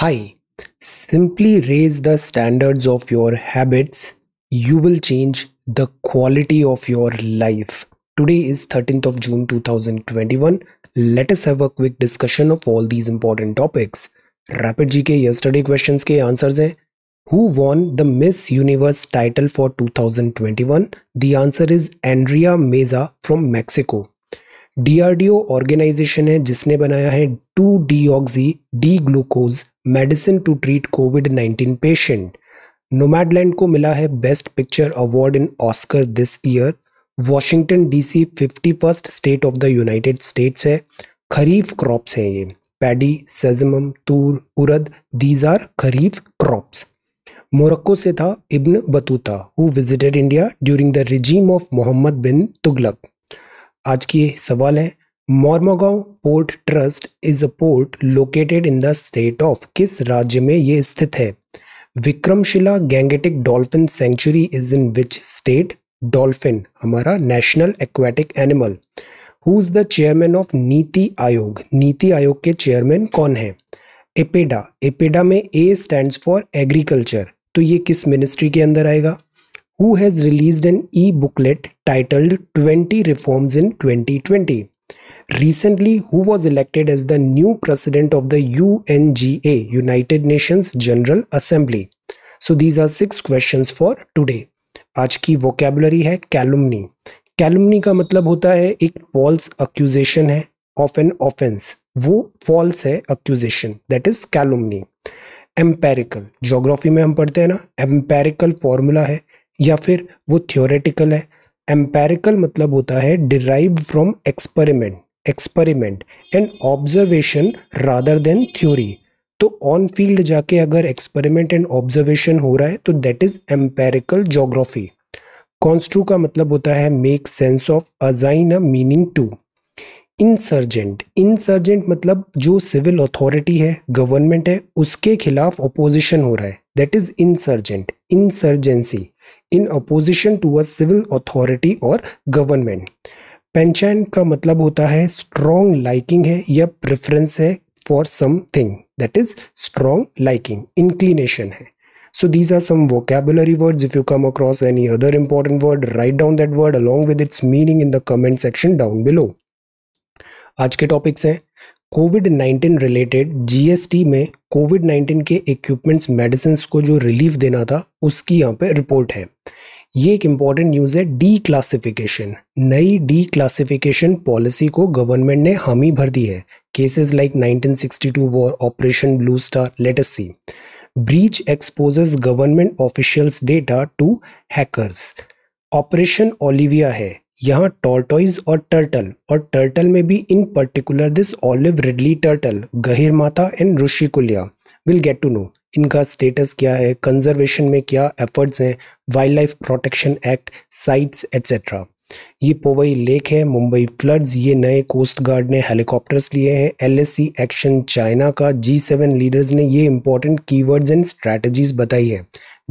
Hi, simply raise the standards of your habits. You will change the quality of your life. Today is 13th of June 2021. Let us have a quick discussion of all these important topics. Rapid G K yesterday questions के answers हैं who won the Miss Universe title for 2021 the answer is Andrea Meza from Mexico DRDO organisation है जिसने बनाया है two D oxy D glucose medicine to treat covid 19 patient Nomadland को मिला है best picture award in Oscar this year Washington DC fifty first state of the United States है kharif crops हैं ये paddy सेजमम tur urad these are kharif crops Morocco से था Ibn Battuta who visited India during the regime of Mohammad bin Tughlaq आज के सवाल हैं Mormugao port trust is a port located in the state of किस राज्य में ये स्थित है Vikramshila gangetic dolphin sanctuary is in which state dolphin हमारा national aquatic animal who is the chairman of NITI Aayog नीति आयोग के चेयरमैन कौन है एपेडा एपेडा में ए स्टैंड फॉर एग्रीकल्चर तो ये किस मिनिस्ट्री के अंदर आएगा who has release an e booklet titled twenty reforms in twenty twenty Recently, who was elected as the new president of the UNGA, United Nations General Assembly? So these are six questions for today. आज की vocabulary है कैलुमनी कैलुमनी का मतलब होता है एक false accusation है of an offence वो फॉल्स है accusation that is calumny empirical geography में हम पढ़ते हैं ना एम्पेरिकल फॉर्मूला है या फिर वो थियोरेटिकल है एम्पेरिकल मतलब होता है derive from experiment experiment and observation rather than theory तो ऑन फील्ड जाके अगर एक्सपेरिमेंट एंड ऑब्जर्वेशन हो रहा है तो that is empirical geography construe का मतलब होता है make sense of assign a meaning to insurgent insurgent मतलब जो सिविल अथॉरिटी है गवर्नमेंट है उसके खिलाफ अपोजिशन हो रहा है that is insurgent insurgency in opposition to a civil authority और गवर्नमेंट पेंशन का मतलब होता है स्ट्रॉन्ग लाइकिंग है या प्रेफरेंस है for something that is strong liking inclination है so these are some vocabulary words if you come across any other important word write down that word along with its meaning in the comment section down below आज के topics हैं covid 19 related GST में covid 19 के equipments medicine को जो relief देना था उसकी यहाँ पे रिपोर्ट है ये एक इम्पॉर्टेंट न्यूज़ है डी क्लासिफिकेशन नई डी क्लासिफिकेशन पॉलिसी को गवर्नमेंट ने हामी भर दी है cases like 1962 war operation Blue Star latest sea breach exposes government officials data to hackers operation Olivia है यहाँ टॉर्टोइज और टर्टल और टर्टल में भी in particular this olive ridley turtle Gahirmatha and Rushikulya will get to know इनका status क्या है conservation में क्या एफर्ट्स हैं wild wildlife protection act sites etcetera ये पोवई लेक है मुंबई फ्लड्स ये नए कोस्ट गार्ड ने हेलीकॉप्टर्स लिए हैं एलएससी एक्शन चाइना का जी सेवन लीडर्स ने ये इंपॉर्टेंट कीवर्ड्स एंड स्ट्रैटेजीज बताई है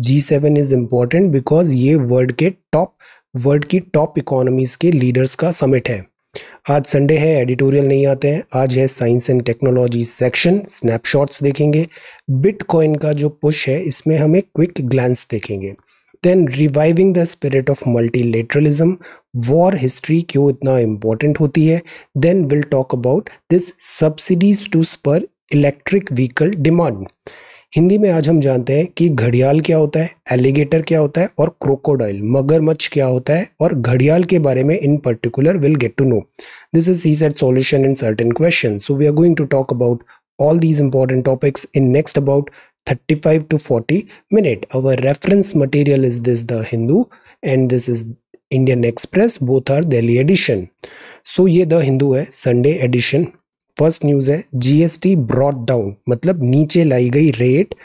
G seven is important because ये वर्ल्ड के टॉप वर्ल्ड की टॉप इकोनॉमीज़ के लीडर्स का समिट है आज संडे है एडिटोरियल नहीं आते हैं आज है science and technology section snapshots देखेंगे बिटकॉइन का जो पुश है इसमें हम एक क्विक ग्लैंस देखेंगे then reviving the spirit of multilateralism war history क्यों इतना इम्पोर्टेंट होती है then will talk about this subsidies to spur electric vehicle demand Hindi में आज हम जानते हैं कि घड़ियाल क्या होता है एलिगेटर क्या होता है और क्रोकोडाइल मगरमच्छ क्या होता है और घड़ियाल के बारे में in particular will get to know this is CSAT solution in certain question so we are going to talk about all these important topics in next about thirty five to forty minute our reference material is this the Hindu and this is Indian Express both are Delhi edition so ये the Hindu है Sunday edition first news है GST brought down मतलब नीचे लाई गई rate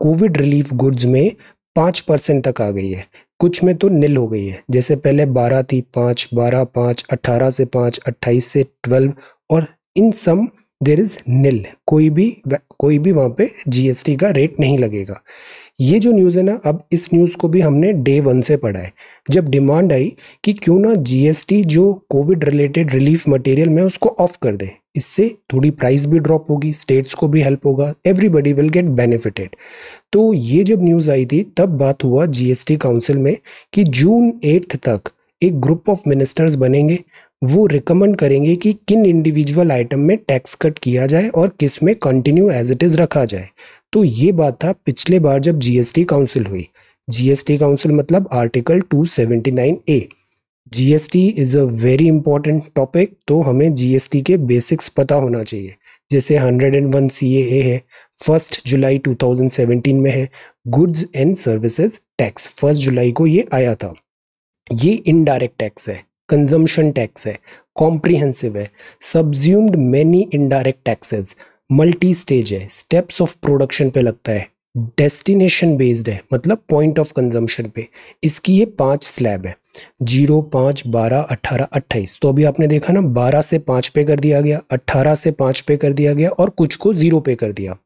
Covid relief goods में पाँच percent तक आ गई है कुछ में तो नील हो गई है जैसे पहले बारह थी पाँच बारह पाँच अट्ठारह से पाँच अट्ठाईस से ट्वेल्व और इन सम देर इज़ निल कोई भी कोई भी वहाँ पे जीएसटी का रेट नहीं लगेगा ये जो न्यूज़ है ना अब इस न्यूज़ को भी हमने डे वन से पढ़ा है जब डिमांड आई कि क्यों ना जीएसटी जो कोविड रिलेटेड रिलीफ मटेरियल में उसको ऑफ कर दे इससे थोड़ी प्राइस भी ड्रॉप होगी स्टेट्स को भी हेल्प होगा एवरीबडी विल गेट बेनिफिटेड तो ये जब न्यूज़ आई थी तब बात हुआ जी काउंसिल में कि जून एट्थ तक एक ग्रुप ऑफ मिनिस्टर्स बनेंगे वो रिकमेंड करेंगे कि किन इंडिविजुअल आइटम में टैक्स कट किया जाए और किस में कंटिन्यू एज इट इज़ रखा जाए तो ये बात था पिछले बार जब जीएसटी काउंसिल हुई जीएसटी काउंसिल मतलब article 279 A GST is a very important topic तो हमें जीएसटी के बेसिक्स पता होना चाहिए जैसे 101 सीएए है फर्स्ट जुलाई 2017 में है goods and services tax first जुलाई को ये आया था ये इनडायरेक्ट टैक्स है कंजम्पशन टैक्स है कॉम्प्रिहेंसिव है subsumed many indirect taxes multi stage है स्टेप्स ऑफ प्रोडक्शन पे लगता है डेस्टिनेशन बेस्ड है मतलब पॉइंट ऑफ कंजम्पशन पे इसकी ये पांच स्लैब है जीरो पाँच बारह अट्ठारह अट्ठाईस तो अभी आपने देखा ना बारह से पाँच पे कर दिया गया अट्ठारह से पाँच पे कर दिया गया और कुछ को ज़ीरो पे कर दिया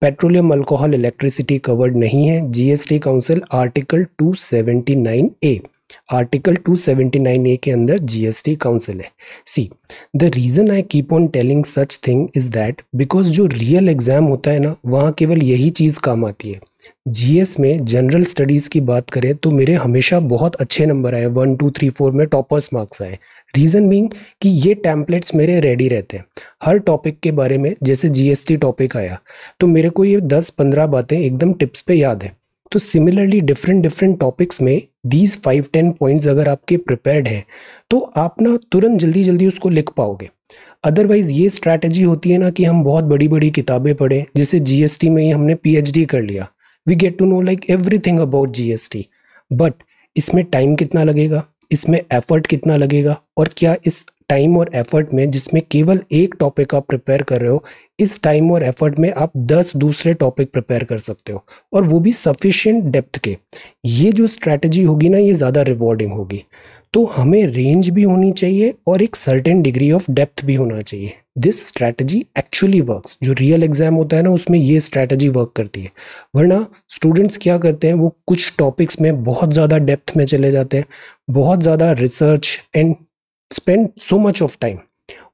पेट्रोलियम अल्कोहल इलेक्ट्रिसिटी कवर्ड नहीं है GST council article 279 A article 279 A के अंदर जीएसटी काउंसिल है see the reason I keep on telling such thing is that because जो रियल एग्ज़ाम होता है ना वहाँ केवल यही चीज़ काम आती है जीएस में जनरल स्टडीज़ की बात करें तो मेरे हमेशा बहुत अच्छे नंबर आए वन टू थ्री फोर में टॉपर्स मार्क्स आए रीज़न बींग कि ये टैंपलेट्स मेरे रेडी रहते हैं हर टॉपिक के बारे में जैसे जीएसटी टॉपिक आया तो मेरे को ये दस पंद्रह बातें एकदम टिप्स पे याद है तो सिमिलरली डिफरेंट डिफरेंट टॉपिक्स में दीज फाइव टेन पॉइंट्स अगर आपके प्रिपेयर्ड हैं तो आप ना तुरंत जल्दी जल्दी उसको लिख पाओगे अदरवाइज़ ये स्ट्रैटेजी होती है ना कि हम बहुत बड़ी बड़ी किताबें पढ़ें जैसे जीएसटी में ही हमने पीएचडी कर लिया we get to know like everything about GST but इसमें टाइम कितना लगेगा इसमें एफर्ट कितना लगेगा और क्या इस टाइम और एफर्ट में जिसमें केवल एक टॉपिक आप प्रिपेयर कर रहे हो इस टाइम और एफर्ट में आप 10 दूसरे टॉपिक प्रिपेयर कर सकते हो और वो भी सफिशिएंट डेप्थ के ये जो स्ट्रेटजी होगी ना ये ज़्यादा रिवॉर्डिंग होगी तो हमें रेंज भी होनी चाहिए और एक सर्टेन डिग्री ऑफ डेप्थ भी होना चाहिए दिस स्ट्रैटेजी एक्चुअली वर्क्स जो रियल एग्जाम होता है ना उसमें ये स्ट्रैटेजी वर्क करती है वरना स्टूडेंट्स क्या करते हैं वो कुछ टॉपिक्स में बहुत ज़्यादा डेप्थ में चले जाते हैं बहुत ज़्यादा research and spend so much of time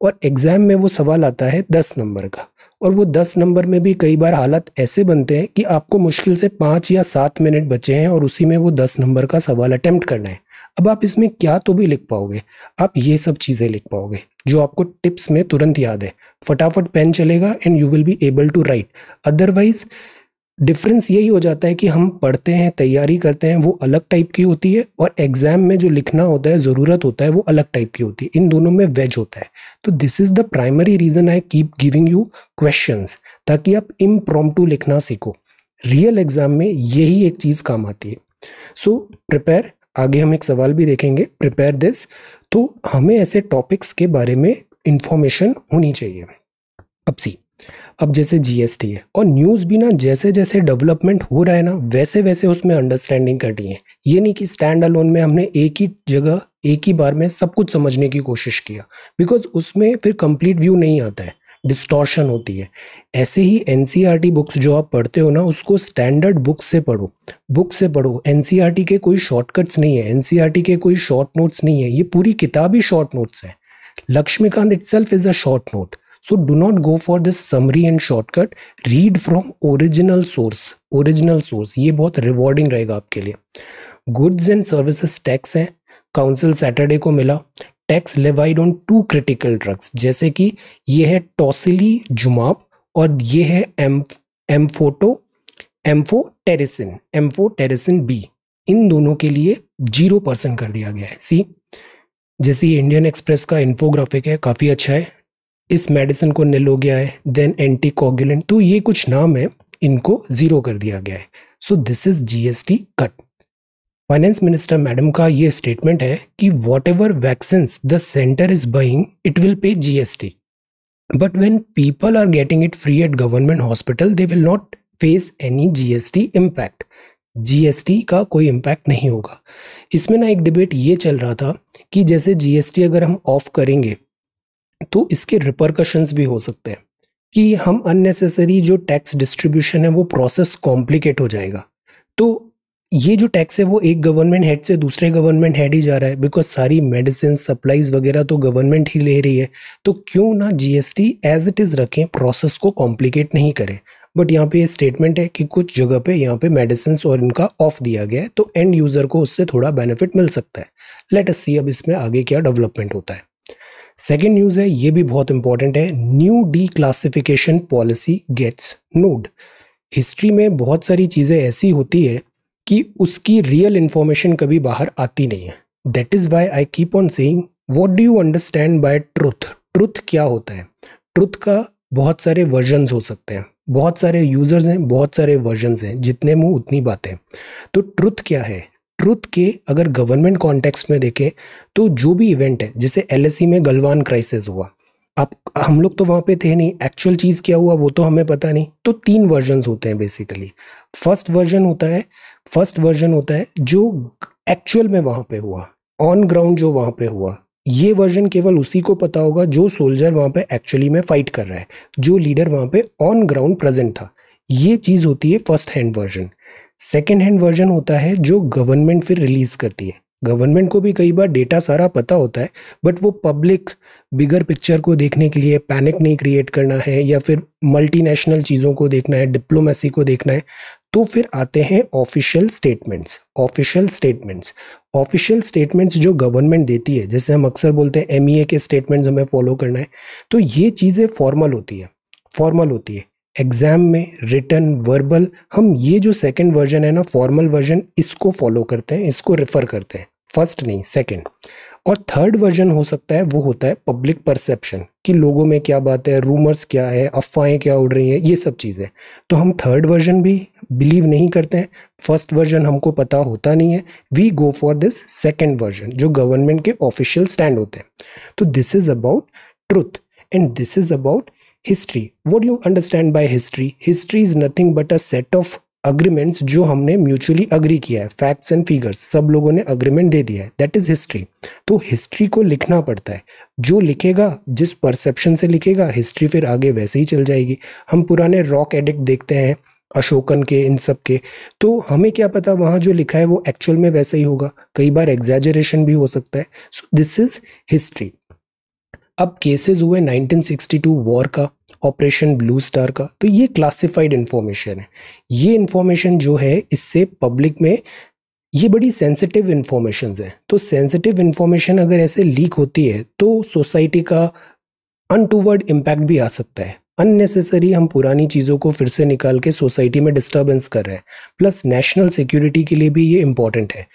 और एग्ज़ाम में वो सवाल आता है दस नंबर का और वो दस नंबर में भी कई बार हालत ऐसे बनते हैं कि आपको मुश्किल से पाँच या सात मिनट बचे हैं और उसी में वो दस नंबर का सवाल अटैम्प्ट करना है अब आप इसमें क्या तो भी लिख पाओगे आप ये सब चीज़ें लिख पाओगे जो आपको टिप्स में तुरंत याद है फटाफट पेन चलेगा and you will be able to write otherwise difference यही हो जाता है कि हम पढ़ते हैं तैयारी करते हैं वो अलग टाइप की होती है और एग्ज़ाम में जो लिखना होता है ज़रूरत होता है वो अलग टाइप की होती है इन दोनों में वेज होता है तो this is the primary reason I keep giving you question ताकि आप इम लिखना सीखो रियल एग्ज़ाम में यही एक चीज़ काम आती है सो so, प्रिपेयर आगे हम एक सवाल भी देखेंगे प्रिपेयर दिस तो हमें ऐसे टॉपिक्स के बारे में इन्फॉर्मेशन होनी चाहिए अब सी अब जैसे जीएसटी है और न्यूज़ भी ना जैसे जैसे डेवलपमेंट हो रहा है ना वैसे वैसे उसमें अंडरस्टैंडिंग रही है ये नहीं कि स्टैंड अलोन में हमने एक ही जगह एक ही बार में सब कुछ समझने की कोशिश किया बिकॉज उसमें फिर कंप्लीट व्यू नहीं आता है डिस्टॉर्शन होती है ऐसे ही एन बुक्स e जो आप पढ़ते हो ना उसको स्टैंडर्ड बुक से पढ़ो बुक से पढ़ो एन e के कोई शॉर्टकट्स नहीं है एन e के कोई शॉर्ट नोट्स नहीं है ये पूरी किताब ही शॉर्ट नोट्स है Laxmikanth itself is a short note so do not go for this summary and shortcut read from original source original source ये बहुत रिवॉर्डिंग रहेगा आपके लिए गुड्स एंड सर्विसेज टैक्स है काउंसिल सैटरडे को मिला tax levied on two critical drugs जैसे कि ये है टॉसिली जुमाब और ये है एम एम्फोटो एम्फोटेरिसिन एम्फोटेरिसिन बी इन दोनों के लिए जीरो परसेंट कर दिया गया है सी जैसे ये इंडियन एक्सप्रेस का इन्फोग्राफिक है काफ़ी अच्छा है इस मेडिसिन को निल हो गया है देन एंटीकोगुलेंट तो ये कुछ नाम है इनको ज़ीरो कर दिया गया है so this is GST cut finance minister madam का ये स्टेटमेंट है कि whatever vaccine the centre is buying it will pay GST but when people are getting it free at government hospital they will not face any GST impact GST का कोई impact नहीं होगा इसमें ना एक debate ये चल रहा था कि जैसे जीएसटी अगर हम ऑफ करेंगे तो इसके रिपरकशंस भी हो सकते हैं कि हम अननेसेसरी जो टैक्स डिस्ट्रीब्यूशन है वो प्रोसेस कॉम्प्लिकेट हो जाएगा तो ये जो टैक्स है वो एक गवर्नमेंट हेड से दूसरे गवर्नमेंट हेड ही जा रहा है बिकॉज सारी मेडिसिन सप्लाईज वगैरह तो गवर्नमेंट ही ले रही है तो क्यों ना जीएसटी एज इट इज़ रखें प्रोसेस को कॉम्प्लिकेट नहीं करें बट यहाँ पे ये स्टेटमेंट है कि कुछ जगह पे यहाँ पे मेडिसिन और इनका ऑफ दिया गया है तो एंड यूज़र को उससे थोड़ा बेनिफिट मिल सकता है लेट अस सी अब इसमें आगे क्या डेवलपमेंट होता है सेकेंड न्यूज है ये भी बहुत इंपॉर्टेंट है new D classification policy gets nod history में बहुत सारी चीज़ें ऐसी होती है कि उसकी रियल इन्फॉर्मेशन कभी बाहर आती नहीं है that is why I keep on saying what do you understand by truth truth क्या होता है ट्रुथ का बहुत सारे वर्जन हो सकते हैं बहुत सारे यूज़र्स हैं बहुत सारे वर्जन हैं जितने मुँह उतनी बातें तो ट्रुथ क्या है ट्रुथ के अगर गवर्नमेंट कॉन्टेक्स्ट में देखें तो जो भी इवेंट है जैसे एल e में गलवान क्राइसिस हुआ आप हम लोग तो वहाँ पे थे नहीं एक्चुअल चीज़ क्या हुआ वो तो हमें पता नहीं तो तीन वर्जन्स होते हैं बेसिकली फर्स्ट वर्जन होता है फर्स्ट वर्जन होता है जो एक्चुअल में वहाँ पे हुआ ऑन ग्राउंड जो वहाँ पे हुआ ये वर्जन केवल उसी को पता होगा जो सोल्जर वहाँ पे एक्चुअली में फ़ाइट कर रहा है जो लीडर वहाँ पे ऑन ग्राउंड प्रेजेंट था ये चीज़ होती है first hand version second hand version होता है जो गवर्नमेंट फिर रिलीज़ करती है गवर्नमेंट को भी कई बार डेटा सारा पता होता है बट वो पब्लिक बिगर पिक्चर को देखने के लिए पैनिक नहीं क्रिएट करना है या फिर मल्टीनेशनल चीज़ों को देखना है डिप्लोमेसी को देखना है तो फिर आते हैं official statements official statements official statements जो गवर्नमेंट देती है जैसे हम अक्सर बोलते हैं एम e के स्टेटमेंट्स हमें फॉलो करना है तो ये चीज़ें फॉर्मल होती है फॉर्मल होती है एग्ज़ाम में रिटर्न वर्बल हम ये जो सेकेंड वर्जन है ना फॉर्मल वर्जन इसको फॉलो करते हैं इसको रेफ़र करते हैं फर्स्ट नहीं सेकेंड और थर्ड वर्जन हो सकता है वो होता है पब्लिक परसेप्शन कि लोगों में क्या बात है रूमर्स क्या है अफवाहें क्या उड़ रही हैं ये सब चीज़ें तो हम थर्ड वर्जन भी बिलीव नहीं करते हैं फर्स्ट वर्जन हमको पता होता नहीं है we go for this second version जो गवर्नमेंट के ऑफिशियल स्टैंड होते हैं तो this is about truth and this is about history what you understand by history history is nothing but a set of agreements जो हमने mutually agree किया है facts and figures सब लोगों ने अग्रीमेंट दे दिया है दैट इज हिस्ट्री तो हिस्ट्री को लिखना पड़ता है जो लिखेगा जिस परसेप्शन से लिखेगा हिस्ट्री फिर आगे वैसे ही चल जाएगी हम पुराने रॉक एडिक्ट देखते हैं अशोकन के इन सब के तो हमें क्या पता वहाँ जो लिखा है वो एक्चुअल में वैसे ही होगा कई बार एग्जैजरेशन भी हो सकता है सो दिस इज़ हिस्ट्री अब केसेस हुए 1962 वॉर का ऑपरेशन ब्लू स्टार का तो ये क्लासिफाइड इन्फॉर्मेशन है ये इन्फॉर्मेशन जो है इससे पब्लिक में ये बड़ी सेंसिटिव इन्फॉर्मेशन है तो सेंसिटिव इन्फॉर्मेशन अगर ऐसे लीक होती है तो सोसाइटी का अनटूवर्ड इम्पैक्ट भी आ सकता है अननेसेसरी हम पुरानी चीज़ों को फिर से निकाल के सोसाइटी में डिस्टर्बेंस कर रहे हैं प्लस नेशनल सिक्योरिटी के लिए भी ये इम्पॉर्टेंट है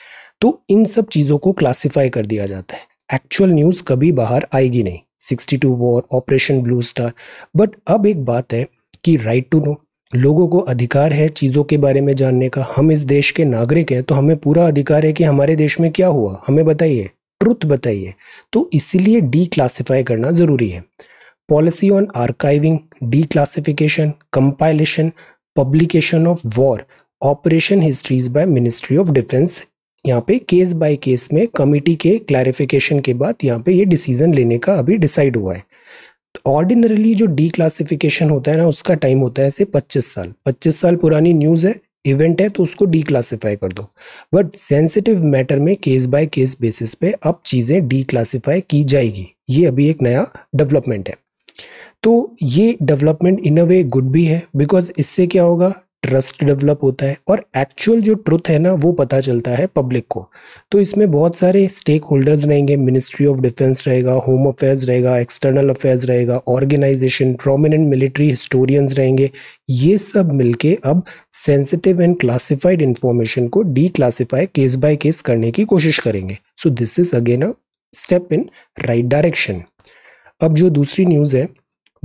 तो इन सब चीज़ों को क्लासिफाई कर दिया जाता है एक्चुअल न्यूज़ कभी बाहर आएगी नहीं sixty two war operation Blue Star but अब एक बात है कि राइट टू नो लोगों को अधिकार है चीज़ों के बारे में जानने का हम इस देश के नागरिक हैं तो हमें पूरा अधिकार है कि हमारे देश में क्या हुआ हमें बताइए ट्रुथ बताइए तो इसीलिए डी क्लासीफाई करना ज़रूरी है policy on archiving declassification compilation publication of war operation histories by ministry of defence यहाँ पे केस बाय केस में कमिटी के क्लैरिफिकेशन के बाद यहाँ पे ये डिसीजन लेने का अभी डिसाइड हुआ है ऑर्डिनरली तो जो डी क्लासिफिकेशन होता है ना उसका टाइम होता है ऐसे 25 साल 25 साल पुरानी न्यूज़ है इवेंट है तो उसको डी क्लासीफाई कर दो बट सेंसिटिव मैटर में केस बाय केस बेसिस पे अब चीज़ें डी क्लासीफाई की जाएगी ये अभी एक नया डेवलपमेंट है तो ये development in a way good भी है बिकॉज इससे क्या होगा ट्रस्ट डेवलप होता है और एक्चुअल जो ट्रुथ है ना वो पता चलता है पब्लिक को तो इसमें बहुत सारे स्टेक होल्डर्स रहेंगे मिनिस्ट्री ऑफ डिफेंस रहेगा होम अफेयर्स रहेगा एक्सटर्नल अफेयर्स रहेगा ऑर्गेनाइजेशन प्रोमिनेंट मिलिट्री हिस्टोरियंस रहेंगे ये सब मिलके अब सेंसिटिव एंड क्लासिफाइड इंफॉर्मेशन को declassify case by case करने की कोशिश करेंगे so this is again a step in right direction अब जो दूसरी न्यूज़ है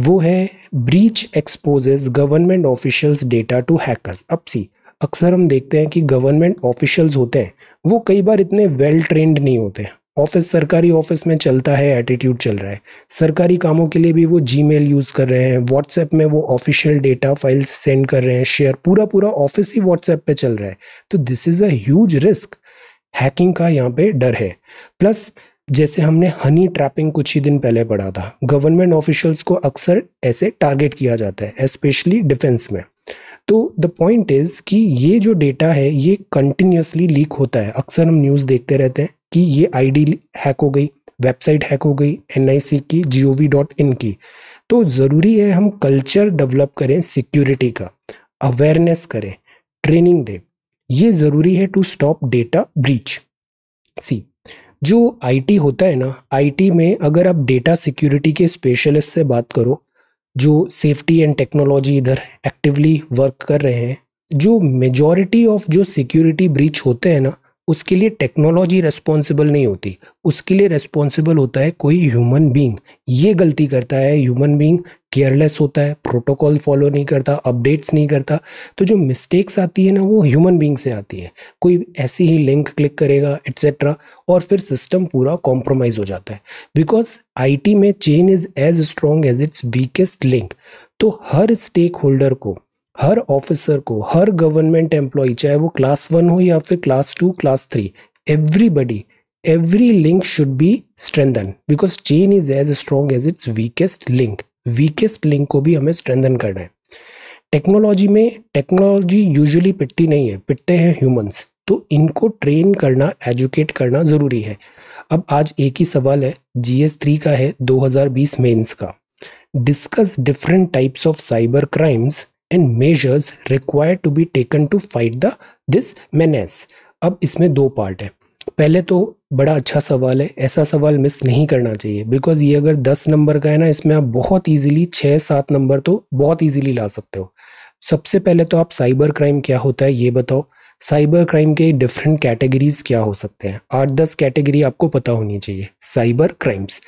वो है breach exposes government officials data to hackers अब सी अक्सर हम देखते हैं कि गवर्नमेंट ऑफिशियल्स होते हैं वो कई बार इतने वेल ट्रेंड नहीं होते ऑफिस सरकारी ऑफिस में चलता है एटीट्यूड चल रहा है सरकारी कामों के लिए भी वो जी यूज़ कर रहे हैं व्हाट्सएप में वो ऑफिशियल डेटा फाइल्स सेंड कर रहे हैं शेयर पूरा पूरा ऑफिस ही व्हाट्सएप पे चल रहा है तो this is a huge risk hacking का यहाँ पे डर है प्लस जैसे हमने हनी ट्रैपिंग कुछ ही दिन पहले पढ़ा था गवर्नमेंट ऑफिशियल्स को अक्सर ऐसे टारगेट किया जाता है स्पेशली डिफेंस में तो द पॉइंट इज़ कि ये जो डेटा है ये कंटिन्यूसली लीक होता है अक्सर हम न्यूज़ देखते रहते हैं कि ये आईडी हैक हो गई वेबसाइट हैक हो गई एन की जी की तो ज़रूरी है हम कल्चर डेवलप करें सिक्योरिटी का अवेयरनेस करें ट्रेनिंग दें ये ज़रूरी है to stop data breach see जो आईटी होता है ना आईटी में अगर आप डेटा सिक्योरिटी के स्पेशलिस्ट से बात करो जो सेफ्टी एंड टेक्नोलॉजी इधर एक्टिवली वर्क कर रहे हैं जो मेजॉरिटी ऑफ जो सिक्योरिटी ब्रीच होते हैं ना उसके लिए टेक्नोलॉजी रेस्पॉन्सिबल नहीं होती उसके लिए रेस्पॉन्सिबल होता है कोई ह्यूमन बींग ये गलती करता है ह्यूमन बींग केयरलेस होता है प्रोटोकॉल फॉलो नहीं करता अपडेट्स नहीं करता तो जो मिस्टेक्स आती है ना वो ह्यूमन बींग से आती है कोई ऐसी ही लिंक क्लिक करेगा एट्सेट्रा और फिर सिस्टम पूरा कॉम्प्रोमाइज़ हो जाता है बिकॉज आईटी में chain is as strong as its weakest link तो हर स्टेक होल्डर को हर ऑफिसर को हर गवर्नमेंट एम्प्लॉय चाहे वो क्लास वन हो या फिर class two class three everybody every link should be strengthen because chain is as strong as its weakest link weakest link को भी हमें स्ट्रेंथन करना है टेक्नोलॉजी में टेक्नोलॉजी यूजुअली पिटती नहीं है पिटते हैं ह्यूमंस तो इनको ट्रेन करना एजुकेट करना ज़रूरी है अब आज एक ही सवाल है जी थ्री का है 2020 मेंस का discuss different types of cyber crimes and measures require to be taken to fight the this menace अब इसमें दो पार्ट है पहले तो बड़ा अच्छा सवाल है ऐसा सवाल मिस नहीं करना चाहिए बिकॉज ये अगर दस नंबर का है ना इसमें आप बहुत ईजिली छः सात नंबर तो बहुत ईजिली ला सकते हो सबसे पहले तो आप साइबर क्राइम क्या होता है ये बताओ साइबर क्राइम के डिफरेंट कैटेगरीज क्या हो सकते हैं आठ दस कैटेगरी आपको पता होनी चाहिए साइबर क्राइम्स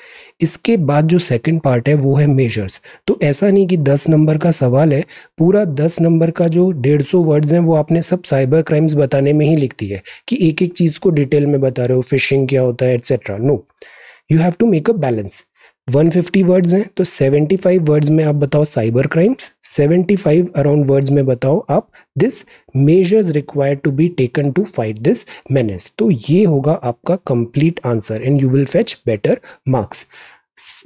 इसके बाद जो सेकंड पार्ट है वो है मेजर्स तो ऐसा नहीं कि दस नंबर का सवाल है पूरा दस नंबर का जो डेढ़ सौ वर्ड्स हैं वो आपने सब साइबर क्राइम्स बताने में ही लिख है कि एक एक चीज़ को डिटेल में बता रहे हो फिशिंग क्या होता है etcetera no you have to make a balance 150 words हैं तो 75 वर्ड्स में आप बताओ साइबर क्राइम्स 75 अराउंड वर्ड्स में बताओ आप this measures required to be taken to fight this menace तो ये होगा आपका complete answer and you will fetch better marks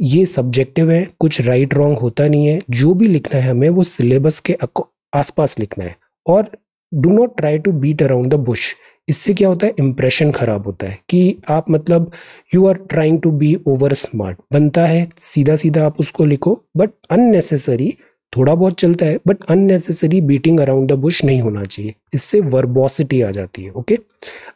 ये सब्जेक्टिव है कुछ राइट right, रॉन्ग होता नहीं है जो भी लिखना है हमें वो सिलेबस के आसपास लिखना है और do not try to beat around the bush इससे क्या होता है इम्प्रेशन खराब होता है कि आप मतलब you are trying to be over smart बनता है सीधा सीधा आप उसको लिखो बट अननेसेसरी थोड़ा बहुत चलता है but unnecessary beating around the bush नहीं होना चाहिए इससे वर्बॉसिटी आ जाती है ओके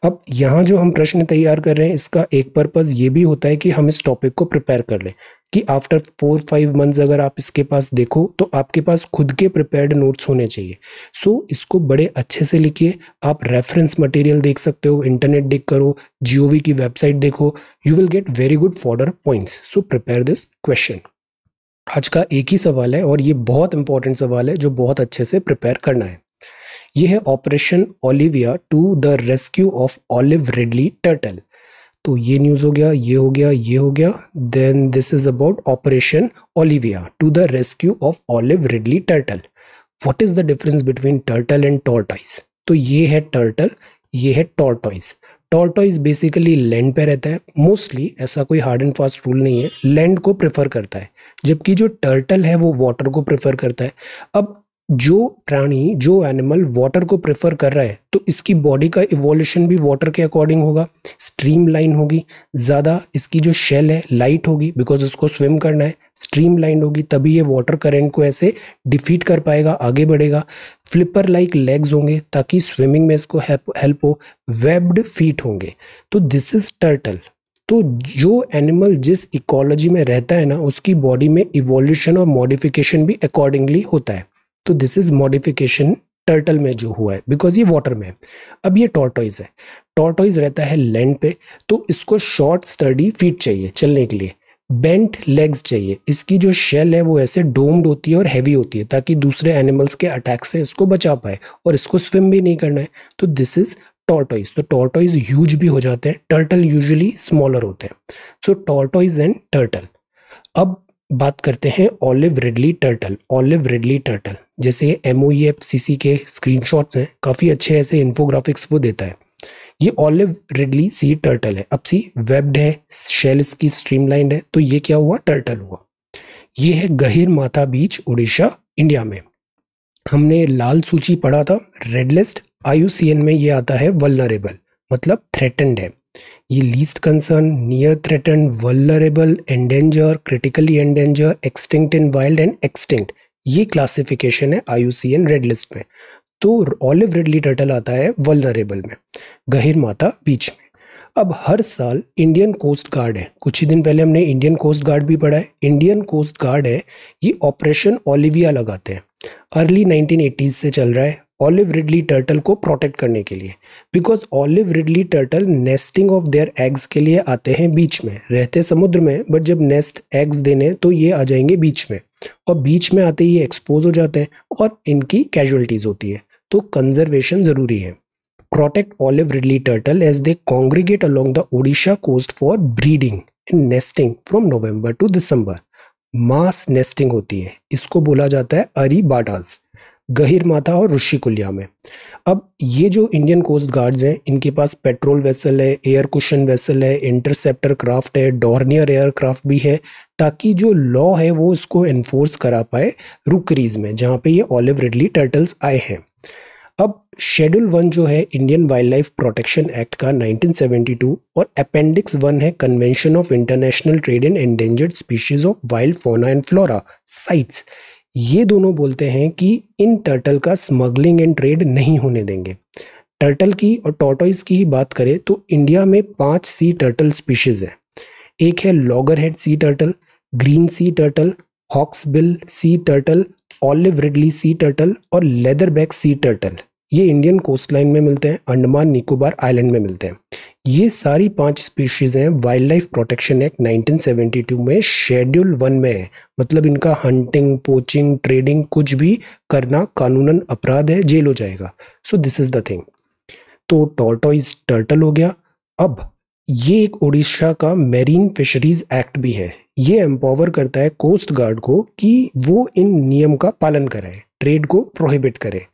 अब यहाँ जो हम प्रश्न तैयार कर रहे हैं इसका एक पर्पज़ ये भी होता है कि हम इस टॉपिक को प्रिपेयर कर लें कि आफ्टर फोर फाइव मंथ्स अगर आप इसके पास देखो तो आपके पास खुद के प्रिपेयर्ड नोट्स होने चाहिए सो so, इसको बड़े अच्छे से लिखिए आप रेफरेंस मटेरियल देख सकते हो इंटरनेट देख करो जी की वेबसाइट देखो you will get very good fodder points so prepare this question आज का एक ही सवाल है और ये बहुत इंपॉर्टेंट सवाल है जो बहुत अच्छे से प्रिपेयर करना है ये है operation Olivia to the rescue of olive ridley turtle तो ये न्यूज़ हो गया ये हो गया ये हो गया then this is about operation Olivia to the rescue of olive ridley turtle what is the difference between turtle and tortoise तो ये है टर्टल ये है टॉर्टॉइस टॉर्टॉइस बेसिकली लैंड पे रहता है मोस्टली ऐसा कोई हार्ड एंड फास्ट रूल नहीं है लैंड को प्रेफर करता है जबकि जो टर्टल है वो वाटर को प्रेफर करता है अब जो प्राणी जो एनिमल वाटर को प्रेफर कर रहा है तो इसकी बॉडी का इवोल्यूशन भी वाटर के अकॉर्डिंग होगा स्ट्रीम लाइन होगी ज़्यादा इसकी जो शेल है लाइट होगी बिकॉज इसको स्विम करना है स्ट्रीम लाइन होगी तभी ये वाटर करंट को ऐसे डिफीट कर पाएगा आगे बढ़ेगा फ्लिपर लाइक लेग्स होंगे ताकि स्विमिंग में इसको हेल्प हो वेब्ड फीट होंगे तो दिस इज़ टर्टल तो जो एनिमल जिस इकोलॉजी में रहता है ना उसकी बॉडी में इवोल्यूशन और मॉडिफिकेशन भी अकॉर्डिंगली होता है तो दिस इज मॉडिफिकेशन टर्टल में जो हुआ है बिकॉज ये वाटर में है अब ये टॉर्टोइज है टॉर्टोइज रहता है लैंड पे तो इसको शॉर्ट स्टडी फीट चाहिए चलने के लिए बेंट लेग्स चाहिए इसकी जो शेल है वो ऐसे डोम्ड होती है और हैवी होती है ताकि दूसरे एनिमल्स के अटैक से इसको बचा पाए और इसको स्विम भी नहीं करना है तो दिस इज टॉर्टोइज तो टॉर्टोइज ह्यूज भी हो जाते हैं टर्टल यूजली स्मॉलर होते हैं सो टॉर्टोइज एंड टर्टल अब बात करते हैं olive ridley turtle olive ridley turtle जैसे M O F C shots के स्क्रीनशॉट्स हैं काफ़ी अच्छे ऐसे इन्फोग्राफिक्स वो देता है ये ऑलिव रिडली सी टर्टल है अब सी वेब्ड है शेल इसकी स्ट्रीमलाइंड है तो ये क्या हुआ टर्टल हुआ ये है गहिर माथा बीच उड़ीसा इंडिया में हमने लाल सूची पढ़ा था रेडलिस्ट लिस्ट आई में ये आता है वल्नरेबल मतलब थ्रेटेंड है ये least concern near threaten vulnerable endanger critically endanger extinct in wild and extinct ये क्लासिफिकेशन है आई रेड लिस्ट में तो ऑलिव रेडली टर्टल आता है वल्लरेबल में गहिर माता बीच में अब हर साल इंडियन कोस्ट गार्ड है कुछ ही दिन पहले हमने इंडियन कोस्ट गार्ड भी पढ़ा है इंडियन कोस्ट गार्ड है ये ऑपरेशन ओलिविया लगाते हैं अर्ली 1980s से चल रहा है ऑलिव रिडली टर्टल को प्रोटेक्ट करने के लिए because olive ridley turtle nesting of their eggs के लिए आते हैं बीच में रहते समुद्र में बट जब नेस्ट एग्स देने तो ये आ जाएंगे बीच में और बीच में आते ही एक्सपोज हो जाते हैं और इनकी कैजुअलिटीज़ होती तो है तो कंजर्वेशन ज़रूरी है protect olive ridley turtle as they congregate along the Odisha coast for breeding and nesting from November to December mass nesting होती है इसको बोला जाता है अरी बाटाज गहिर माथा और ऋषिकुलिया में अब ये जो इंडियन कोस्ट गार्ड्स हैं इनके पास पेट्रोल वेसल है एयर कुशन वेसल है इंटरसेप्टर क्राफ्ट है डॉर्नियर एयरक्राफ्ट भी है ताकि जो लॉ है वो इसको इन्फोर्स करा पाए रुकरीज में जहाँ पे ये ऑलिव रिडली टर्टल्स आए हैं अब शेड्यूल वन जो है Indian wildlife protection act का 1972 और अपेंडिक्स वन है convention of international trade in endangered species of wild fauna and flora CITES ये दोनों बोलते हैं कि इन टर्टल का स्मगलिंग एंड ट्रेड नहीं होने देंगे टर्टल की और टोटोइस की ही बात करें तो इंडिया में पांच सी टर्टल स्पीशीज़ हैं एक है loggerhead sea turtle green sea turtle hawksbill sea turtle olive ridley sea turtle और लेदरबैक सी टर्टल ये इंडियन कोस्ट लाइन में मिलते हैं अंडमान निकोबार आइलैंड में मिलते हैं ये सारी पांच स्पीशीज़ हैं वाइल्ड लाइफ प्रोटेक्शन एक्ट 1972 में शेड्यूल वन में है मतलब इनका हंटिंग पोचिंग ट्रेडिंग कुछ भी करना कानूनन अपराध है जेल हो जाएगा so this is the thing तो टोर्टोइज टर्टल हो गया अब ये एक उड़ीसा का मेरीन फिशरीज एक्ट भी है ये एम्पावर करता है कोस्ट गार्ड को कि वो इन नियम का पालन कराए ट्रेड को प्रोहिबिट करे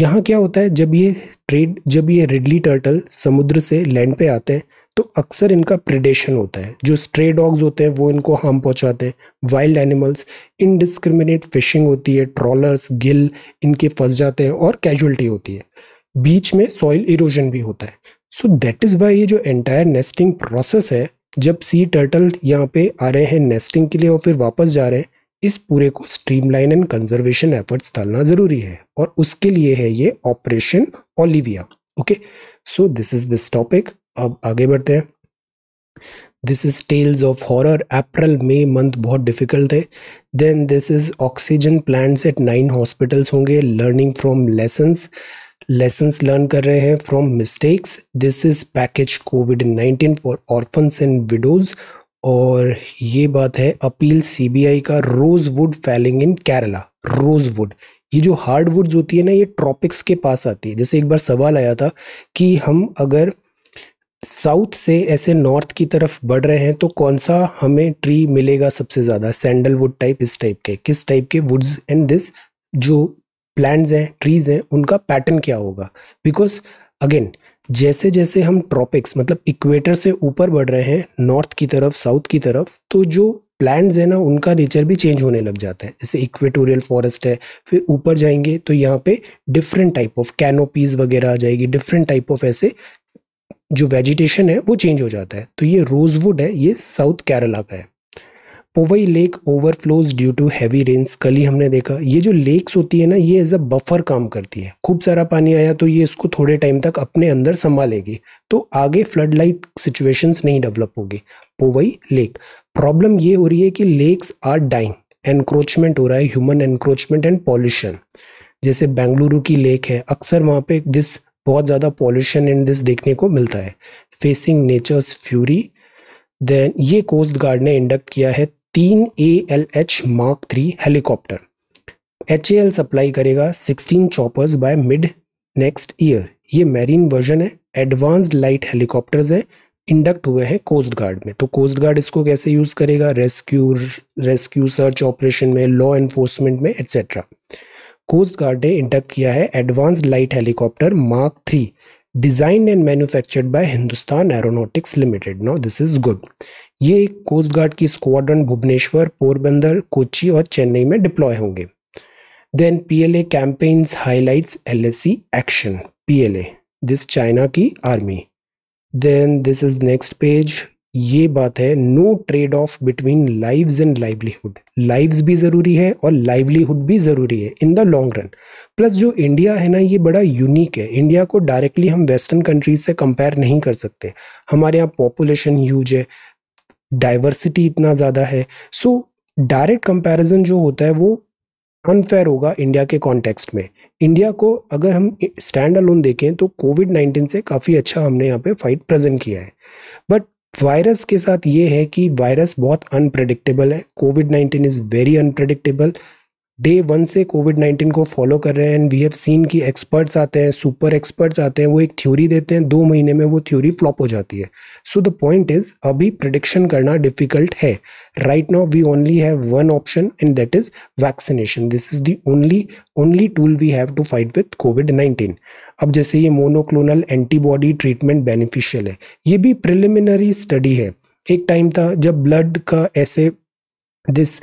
यहाँ क्या होता है जब ये ट्रेड जब ये रिडली टर्टल समुद्र से लैंड पे आते हैं तो अक्सर इनका प्रिडेशन होता है जो स्ट्रे डॉग्स होते हैं वो इनको हार्म पहुंचाते हैं वाइल्ड एनिमल्स इनडिस्क्रिमिनेट फिशिंग होती है ट्रॉलर्स गिल इनके फंस जाते हैं और कैजुअल्टी होती है बीच में सॉइल इरोजन भी होता है सो दैट इज़ वाई ये जो एंटायर नेस्टिंग प्रोसेस है जब सी टर्टल यहाँ पे आ रहे हैं नेस्टिंग के लिए और फिर वापस जा रहे हैं इस पूरे को स्ट्रीमलाइन एंड कंजर्वेशन एफर्ट्स डालना ज़रूरी है और उसके लिए है ये operation Olivia okay so this is this topic अब आगे बढ़ते हैं this is tales of horror April May month बहुत डिफिकल्ट है then this is oxygen plants at nine hospitals होंगे learning from lessons lessons learn कर रहे हैं from mistakes this is package covid nineteen for orphans and widows और ये बात है अपील सीबीआई का rosewood felling in Kerala rosewood ये जो हार्डवुड होती है ना ये ट्रॉपिक्स के पास आती है जैसे एक बार सवाल आया था कि हम अगर साउथ से ऐसे नॉर्थ की तरफ बढ़ रहे हैं तो कौन सा हमें ट्री मिलेगा सबसे ज़्यादा सैंडलवुड टाइप इस टाइप के किस टाइप के वुड्स एंड दिस जो प्लांट्स हैं ट्रीज हैं उनका पैटर्न क्या होगा बिकॉज अगेन जैसे जैसे हम ट्रॉपिक्स मतलब इक्वेटर से ऊपर बढ़ रहे हैं नॉर्थ की तरफ साउथ की तरफ तो जो प्लांट्स है ना उनका नेचर भी चेंज होने लग जाता है जैसे इक्वेटोरियल फॉरेस्ट है फिर ऊपर जाएंगे तो यहाँ पे डिफरेंट टाइप ऑफ कैनोपीज वगैरह आ जाएगी डिफरेंट टाइप ऑफ ऐसे जो वेजिटेशन है वो चेंज हो जाता है तो ये रोजवुड है ये साउथ केरला का है Powai lake overflows due to heavy rains कल ही हमने देखा ये जो लेक्स होती है ना ये एज अ बफर काम करती है खूब सारा पानी आया तो ये इसको थोड़े टाइम तक अपने अंदर संभालेगी तो आगे फ्लड लाइट सिचुएशंस नहीं डेवलप होगी पोवई लेक प्रॉब्लम ये हो रही है कि लेक्स आर डाइंग एनक्रोचमेंट हो रहा है ह्यूमन एनक्रोचमेंट एंड पॉल्यूशन जैसे बेंगलुरु की लेक है अक्सर वहाँ पे दिस बहुत ज़्यादा पॉल्यूशन एंड दिस देखने को मिलता है फेसिंग नेचर्स फ्यूरी देन ये कोस्ट गार्ड ने इंडक्ट किया है तीन A L H mark three helicopter H A L supply करेगा sixteen choppers by mid next year ये मैरीन वर्जन है एडवांस्ड लाइट हेलीकॉप्टर्स है इंडक्ट हुए हैं कोस्ट गार्ड में तो कोस्ट गार्ड इसको कैसे यूज़ करेगा रेस्क्यू रेस्क्यू सर्च ऑपरेशन में लॉ एनफोर्समेंट में एट्सेट्रा कोस्ट गार्ड ने इंडक्ट किया है advance light helicopter mark three designed and manufactured by Hindustan aeronautics limited no this is good ये कोस्ट गार्ड की स्क्वाड्रन भुवनेश्वर पोरबंदर कोची और चेन्नई में डिप्लॉय होंगे then P L A campaigns highlights L S C action P L A this China की army then this is next page ये बात है no trade off between lives and livelihood lives भी ज़रूरी है और लाइवलीहुड भी ज़रूरी है in the long run plus जो इंडिया है ना ये बड़ा यूनिक है इंडिया को डायरेक्टली हम वेस्टर्न कंट्रीज से कंपेयर नहीं कर सकते हमारे यहाँ पॉपुलेशन ह्यूज है डाइवर्सिटी इतना ज़्यादा है सो डायरेक्ट कंपैरिजन जो होता है वो अनफेयर होगा इंडिया के कॉन्टेक्स्ट में इंडिया को अगर हम स्टैंड अलोन देखें तो कोविड नाइन्टीन से काफ़ी अच्छा हमने यहाँ पे फाइट प्रेजेंट किया है बट वायरस के साथ ये है कि वायरस बहुत अनप्रडिक्टेबल है covid nineteen is very unpredictable day one से कोविड नाइन्टीन को फॉलो कर रहे हैं एंड वी हैव सीन कि एक्सपर्ट्स आते हैं सुपर एक्सपर्ट्स आते हैं वो एक थ्योरी देते हैं दो महीने में वो थ्योरी फ्लॉप हो जाती है सो द पॉइंट इज अभी प्रडिक्शन करना डिफिकल्ट है right now we only have one option and that is vaccination this is the only only tool we have to fight with covid nineteen अब जैसे ये monoclonal antibody treatment beneficial है ये भी preliminary study है एक time था जब ब्लड का ऐसे दिस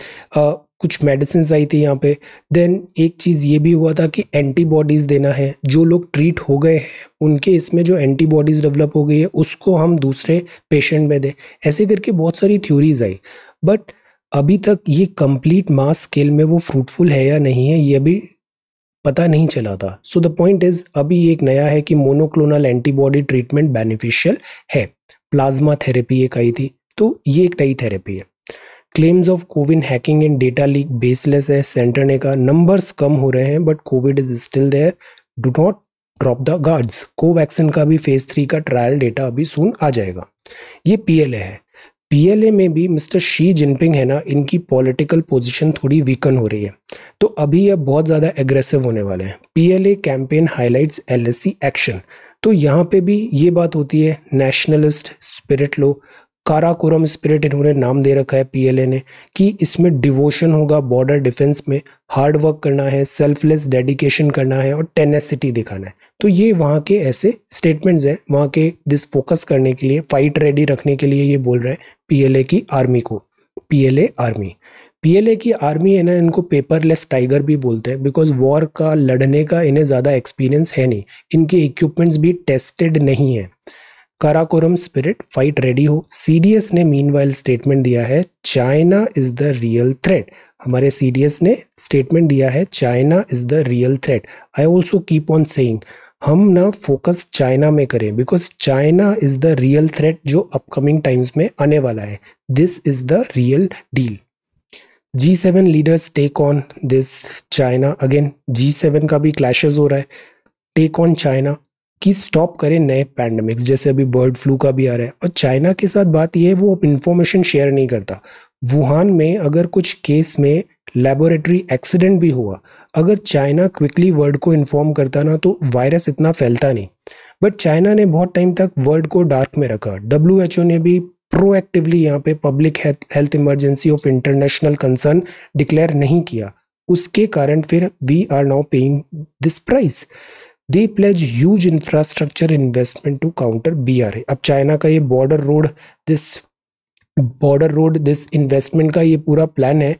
कुछ मेडिसिन आई थी यहाँ पे देन एक चीज़ ये भी हुआ था कि एंटीबॉडीज़ देना है जो लोग ट्रीट हो गए हैं उनके इसमें जो एंटीबॉडीज़ डेवलप हो गई है उसको हम दूसरे पेशेंट में दें ऐसे करके बहुत सारी थ्योरीज आई बट अभी तक ये कंप्लीट मास स्केल में वो फ्रूटफुल है या नहीं है ये अभी पता नहीं चला था सो द पॉइंट इज़ अभी एक नया है कि मोनोक्लोनल एंटीबॉडी ट्रीटमेंट बेनिफिशियल है प्लाज्मा थेरेपी एक आई थी तो ये एक नई थेरेपी है claims of CoWIN hacking and data leak baseless है सेंटर ने कहा नंबर्स कम हो रहे हैं but covid is still there do not drop the guards Covaxin का भी फेज थ्री का ट्रायल डेटा अभी सून आ जाएगा ये पीएलए है पीएलए में भी मिस्टर शी जिनपिंग है ना इनकी पॉलिटिकल पोजीशन थोड़ी वीकन हो रही है तो अभी यह बहुत ज़्यादा एग्रेसिव होने वाले हैं PLA campaign S LSC action तो यहाँ पे भी ये बात होती है नेशनलिस्ट स्पिरिट लो काराकोरम स्पिरिट इन्होंने नाम दे रखा है पीएलए ने कि इसमें डिवोशन होगा बॉर्डर डिफेंस में हार्ड वर्क करना है सेल्फलेस डेडिकेशन करना है और टेनेसिटी दिखाना है तो ये वहाँ के ऐसे स्टेटमेंट्स हैं वहाँ के दिस फोकस करने के लिए फाइट रेडी रखने के लिए ये बोल रहे हैं पीएलए की आर्मी को पीएलए आर्मी पीएलए की आर्मी है ना इनको पेपरलेस टाइगर भी बोलते हैं बिकॉज वॉर का लड़ने का इन्हें ज़्यादा एक्सपीरियंस है नहीं इनके इक्विपमेंट्स भी टेस्टेड नहीं है काराकोरम स्पिरिट फाइट रेडी हो सीडीएस ने मीन स्टेटमेंट दिया है China is the real threat हमारे सीडीएस ने स्टेटमेंट दिया है China is the real threat I also keep on saying हम ना फोकस चाइना में करें because China is the real threat जो अपकमिंग टाइम्स में आने वाला है this is the real deal G seven leaders take on this China again G seven का भी क्लैशेज हो रहा है टेक ऑन चाइना कि स्टॉप करें नए पैंडमिक्स जैसे अभी बर्ड फ्लू का भी आ रहा है और चाइना के साथ बात यह है वो अब इन्फॉर्मेशन शेयर नहीं करता वुहान में अगर कुछ केस में लेबोरेटरी एक्सीडेंट भी हुआ अगर चाइना क्विकली वर्ल्ड को इन्फॉर्म करता ना तो वायरस इतना फैलता नहीं बट चाइना ने बहुत टाइम तक वर्ल्ड को डार्क में रखा डब्ल्यू ने भी प्रोएक्टिवली यहाँ पे public health emergency of international concern declare नहीं किया उसके कारण फिर we are now paying this price they pledge huge infrastructure investment to counter B R A अब चाइना का ये border road this border road this investment का ये पूरा प्लान है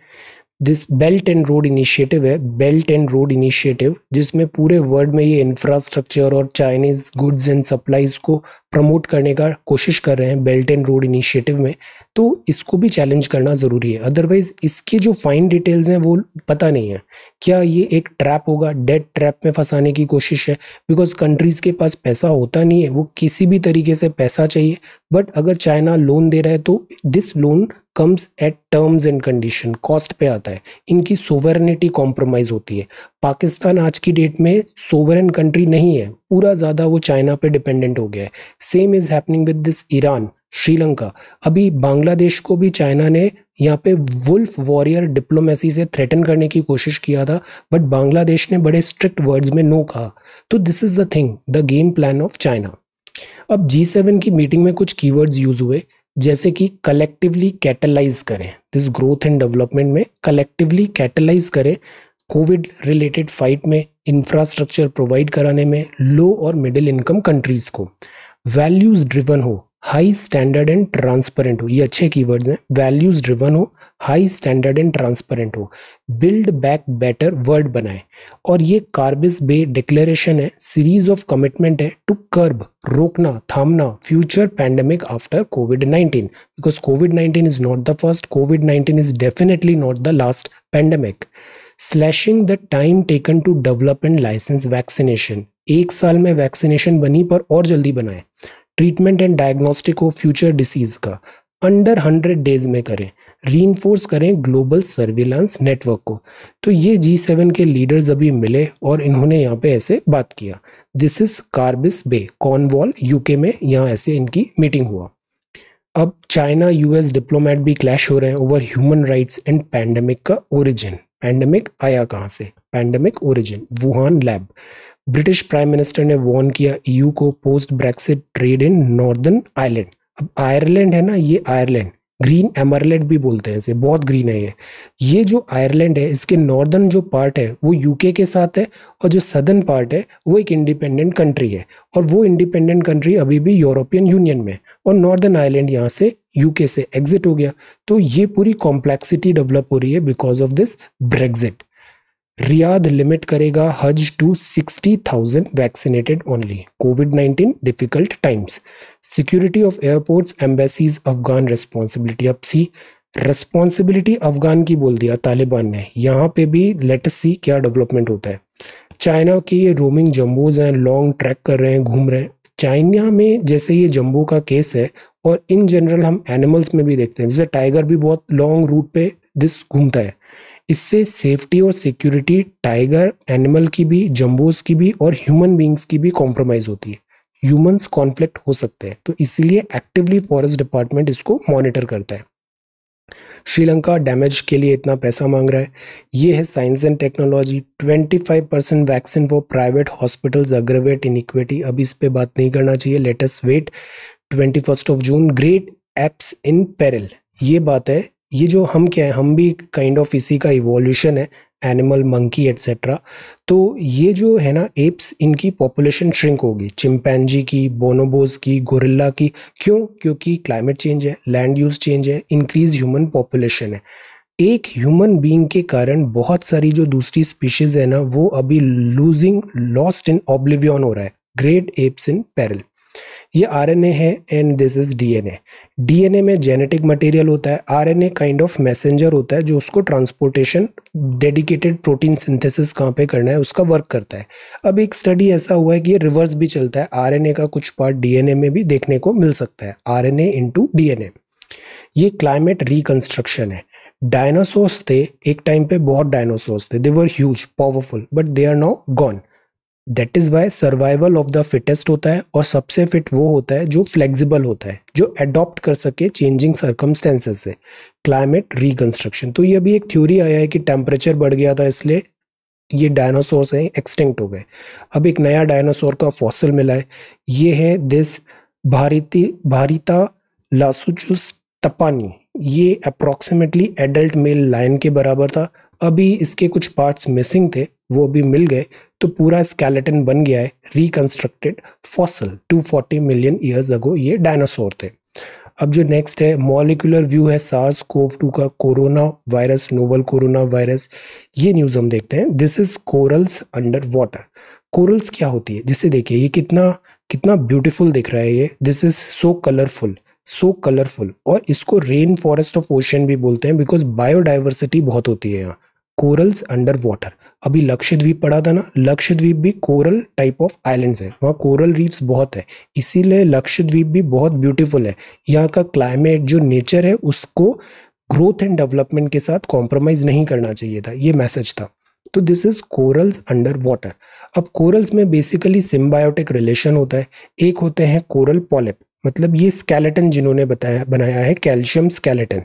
this belt and road initiative है बेल्ट एंड रोड इनिशिएटिव जिसमें पूरे वर्ल्ड में ये इंफ्रास्ट्रक्चर और चाइनीज गुड्स एंड सप्लाईज को प्रमोट करने का कोशिश कर रहे हैं बेल्ट एंड रोड इनिशिएटिव में तो इसको भी चैलेंज करना ज़रूरी है अदरवाइज़ इसके जो फाइन डिटेल्स हैं वो पता नहीं है क्या ये एक ट्रैप होगा डेड ट्रैप में फंसाने की कोशिश है बिकॉज कंट्रीज़ के पास पैसा होता नहीं है वो किसी भी तरीके से पैसा चाहिए बट अगर चाइना लोन दे रहा है तो this loan comes at terms and condition cost पे आता है इनकी सोवरनिटी कॉम्प्रोमाइज़ होती है पाकिस्तान आज की डेट में सोवरन कंट्री नहीं है पूरा ज़्यादा वो चाइना पे डिपेंडेंट हो गया है same is happening with this Iran Sri Lanka अभी बांग्लादेश को भी चाइना ने यहाँ पे वुल्फ वॉरियर डिप्लोमेसी से थ्रेटन करने की कोशिश किया था बट बांग्लादेश ने बड़े स्ट्रिक्ट वर्ड्स में नो कहा तो this is the thing the game plan of China अब जी सेवन की मीटिंग में कुछ कीवर्ड्स यूज़ हुए जैसे कि कलेक्टिवली कैटलाइज करें दिस ग्रोथ एंड डेवलपमेंट में कलेक्टिवली कैटलाइज करें कोविड रिलेटेड फाइट में इंफ्रास्ट्रक्चर प्रोवाइड कराने में लो और मिडिल इनकम कंट्रीज़ को वैल्यूज़ ड्रिवन हो हाई स्टैंडर्ड एंड ट्रांसपेरेंट हो ये अच्छे कीवर्ड्स हैं वैल्यूज ड्रिवन हो हाई स्टैंडर्ड एंड ट्रांसपेरेंट हो बिल्ड बैक बेटर वर्ड बनाए और ये कार्बिस बे डिक्लेरेशन है सीरीज ऑफ कमिटमेंट है टू कर्ब रोकना थामना future pandemic after covid 19 because covid 19 is not the first covid 19 is definitely not the last pandemic slashing the time taken to develop and license vaccination एक साल में vaccination बनी पर और जल्दी बनाए treatment and diagnostic of future disease का under hundred days में करें री करें ग्लोबल सर्विलांस नेटवर्क को तो ये जी सेवन के लीडर्स अभी मिले और इन्होंने यहाँ पे ऐसे बात किया this is Carbis Bay Cornwall UK में यहाँ ऐसे इनकी मीटिंग हुआ अब चाइना यूएस डिप्लोमेट भी क्लैश हो रहे हैं over human rights and pandemic का ओरिजिन पैंडमिक आया कहाँ से pandemic origin Wuhan lab British prime minister ने वॉर्न किया यू e को post Brexit trade in Northern Ireland अब आयरलैंड है ना ये आयरलैंड ग्रीन एमरलैंड भी बोलते हैं इसे बहुत ग्रीन है ये ये जो आयरलैंड है इसके नॉर्दर्न जो पार्ट है वो यूके के साथ है और जो सदर्न पार्ट है वो एक इंडिपेंडेंट कंट्री है और वो इंडिपेंडेंट कंट्री अभी भी यूरोपियन यूनियन में और नॉर्दर्न आयरलैंड यहाँ से यूके से एग्जिट हो गया तो ये पूरी कॉम्प्लेक्सिटी डेवलप हो रही है because of this Brexit Riyadh limit करेगा हज to sixty thousand vaccinated only covid nineteen difficult times security of airports embassies Afghan responsibility अब सी रिस्पॉन्सिबिलिटी अफगान की बोल दिया तालिबान ने यहाँ पे भी लेटेस्ट सी क्या डेवलपमेंट होता है चाइना के ये रोमिंग जम्बोज हैं लॉन्ग ट्रैक कर रहे हैं घूम रहे हैं चाइना में जैसे ये जम्बो का केस है और इन जनरल हम एनिमल्स में भी देखते हैं जैसे टाइगर भी बहुत लॉन्ग रूट पे दिस घूमता है इससे सेफ्टी और सिक्योरिटी टाइगर एनिमल की भी जम्बोज की भी और ह्यूमन बींग्स की भी कॉम्प्रोमाइज़ होती है ह्यूमंस कॉन्फ्लिक्ट हो सकते हैं तो इसीलिए एक्टिवली फॉरेस्ट डिपार्टमेंट इसको मॉनिटर करता है श्रीलंका डैमेज के लिए इतना पैसा मांग रहा है ये है science and technology 25 percent vaccine for private hospitals aggravate equity अब इस पे बात नहीं करना चाहिए latest wait twenty first of June great apes in peril ये बात है ये जो हम क्या है हम भी काइंड ऑफ इसी का इवोल्यूशन है एनिमल मंकी एट्सेट्रा तो ये जो है ना एप्स इनकी पॉपुलेशन श्रिंक होगी चिमपैनजी की बोनोबोज की गोरिल्ला की क्यों क्योंकि क्लाइमेट चेंज है लैंड यूज चेंज है इंक्रीज ह्यूमन पॉपुलेशन है एक ह्यूमन बीइंग के कारण बहुत सारी जो दूसरी स्पीशीज़ है ना वो अभी लूजिंग लॉस्ट इन ऑब्लिवियन हो रहा है ग्रेट एप्स इन पैरल ये आरएनए है and this is DNA DNA में जेनेटिक मटेरियल होता है आरएनए काइंड ऑफ मैसेंजर होता है जो उसको ट्रांसपोर्टेशन डेडिकेटेड प्रोटीन सिंथेसिस कहाँ पे करना है उसका वर्क करता है अब एक स्टडी ऐसा हुआ है कि ये रिवर्स भी चलता है आरएनए का कुछ पार्ट डीएनए में भी देखने को मिल सकता है आरएनए इनटू डीएनए ये क्लाइमेट रिकंस्ट्रक्शन है डायनासोर्स थे एक टाइम पे बहुत डायनासोर्स थे they were huge powerful but they are now gone that is why survival of the fittest होता है और सबसे फिट वो होता है जो फ्लेक्सिबल होता है जो एडॉप्ट कर सके चेंजिंग सर्कमस्टेंसेस से क्लाइमेट रिकन्स्ट्रक्शन तो ये अभी एक थ्योरी आया है कि टेम्परेचर बढ़ गया था इसलिए ये डायनासोरस हैं एक्सटिंक्ट हो गए अब एक नया डायनासोर का फॉसिल मिला है ये है दिस भारती भारिता लासुचुस तपानी ये अप्रोक्सीमेटली एडल्ट मेल लाइन के बराबर था अभी इसके कुछ पार्ट्स मिसिंग थे वो अभी मिल गए तो पूरा स्केलेटन बन गया है reconstructed fossil 240 million years ago ये डायनासोर थे अब जो नेक्स्ट है मॉलिकुलर व्यू है सार्स कोव टू का corona virus novel corona virus ये न्यूज़ हम देखते हैं this is corals under water corals क्या होती है जिसे देखिए ये कितना कितना ब्यूटीफुल दिख रहा है ये this is so colourful so colourful और इसको रेन फॉरेस्ट ऑफ ओशन भी बोलते हैं बिकॉज बायोडाइवर्सिटी बहुत होती है यहाँ कोरल्स अंडर वाटर अभी लक्षद्वीप पड़ा था ना लक्षद्वीप भी कोरल टाइप ऑफ आइलैंड्स है वहाँ कोरल रीफ्स बहुत है इसीलिए लक्षद्वीप भी बहुत ब्यूटीफुल है यहाँ का क्लाइमेट जो नेचर है उसको ग्रोथ एंड डेवलपमेंट के साथ कॉम्प्रोमाइज़ नहीं करना चाहिए था ये मैसेज था तो this is corals under water अब कोरल्स में बेसिकली सिम्बायोटिक रिलेशन होता है एक होते हैं कोरल पॉलिप मतलब ये स्केलेटन जिन्होंने बताया बनाया है कैल्शियम स्केलेटन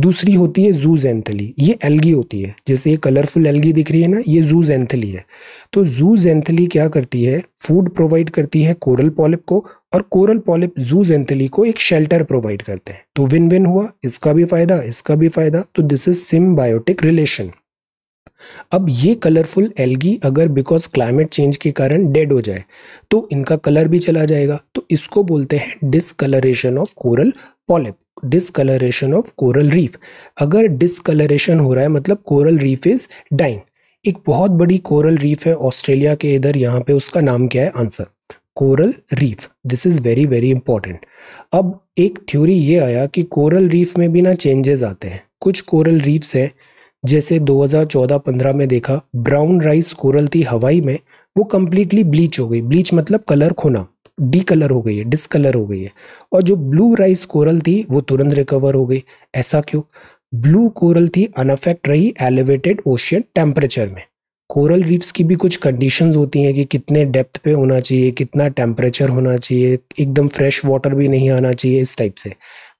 दूसरी होती है जूज एंथली ये एल्गी होती है जैसे ये कलरफुल एल्गी दिख रही है ना ये जूज एंथली है तो जूज एंथली क्या करती है फूड प्रोवाइड करती है कोरल पॉलिप को और कोरल पॉलिप जूज एंथली को एक शेल्टर प्रोवाइड करते हैं तो विन विन हुआ इसका भी फायदा इसका भी फायदा तो दिस इज सिम रिलेशन अब ये कलरफुल एल्गी अगर बिकॉज क्लाइमेट चेंज के कारण डेड हो जाए तो इनका कलर भी चला जाएगा तो इसको बोलते हैं discolouration of coral polyp discolouration of coral reef अगर डिसकलरेशन हो रहा है मतलब कोरल रीफ इज डाइन एक बहुत बड़ी कोरल रीफ है ऑस्ट्रेलिया के इधर यहाँ पे उसका नाम क्या है answer coral reef this is very very important अब एक थ्योरी ये आया कि कोरल रीफ में भी ना चेंजेस आते हैं कुछ कोरल रीफ्स हैं जैसे 2014-15 में देखा ब्राउन राइस कोरल थी हवाई में वो कम्प्लीटली ब्लीच हो गई ब्लीच मतलब कलर खोना डी कलर हो गई है डिसकलर हो गई है और जो ब्लू राइस कोरल थी वो तुरंत रिकवर हो गई ऐसा क्यों ब्लू कोरल थी अनफेक्ट रही एलिवेटेड ओशियन टेम्परेचर में कोरल रीफ्स की भी कुछ कंडीशंस होती हैं कि कितने डेप्थ पे होना चाहिए कितना टेम्परेचर होना चाहिए एकदम फ्रेश वाटर भी नहीं आना चाहिए इस टाइप से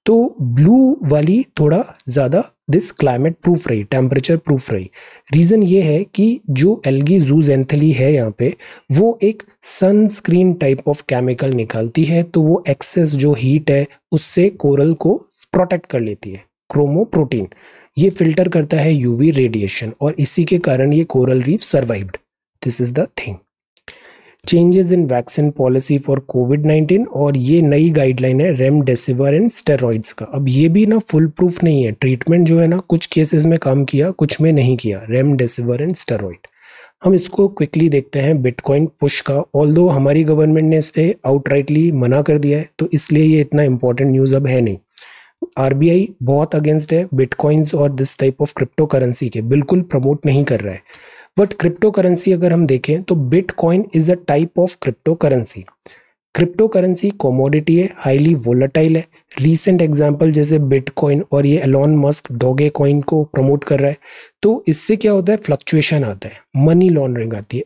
तो ब्लू वाली थोड़ा ज़्यादा दिस क्लाइमेट प्रूफ रही टेम्परेचर प्रूफ रही रीज़न ये है कि जो एल्गी जूज एंथली है यहाँ पे वो एक सनस्क्रीन टाइप ऑफ केमिकल निकालती है तो वो एक्सेस जो हीट है उससे कोरल को प्रोटेक्ट कर लेती है क्रोमो प्रोटीन ये फिल्टर करता है यूवी रेडिएशन और इसी के कारण ये coral reef survived this is the thing changes in vaccine policy for covid 19 और ये नई गाइडलाइन है रेमडेसिविर एंड स्टेरॉइड्स का अब ये भी ना फुल प्रूफ नहीं है ट्रीटमेंट जो है ना कुछ केसेस में काम किया कुछ में नहीं किया रेमडेसिविर एंड स्टेरॉइड हम इसको क्विकली देखते हैं बिटकॉइन पुश का ऑल हमारी गवर्नमेंट ने इसे आउटराइटली मना कर दिया है तो इसलिए ये इतना इंपॉर्टेंट न्यूज़ अब है नहीं आर बहुत अगेंस्ट है बिटकॉइंस और this type of crypto currency के बिल्कुल प्रमोट नहीं कर रहा है बट क्रिप्टो करेंसी अगर हम देखें तो bitcoin is a type of crypto currency crypto currency commodity है हाईली वोलाटाइल है रीसेंट एग्जाम्पल जैसे बिटकॉइन और ये एलॉन मस्क डोगे कॉइन को प्रमोट कर रहा है तो इससे क्या होता है फ्लक्चुएशन आता है मनी लॉन्ड्रिंग आती है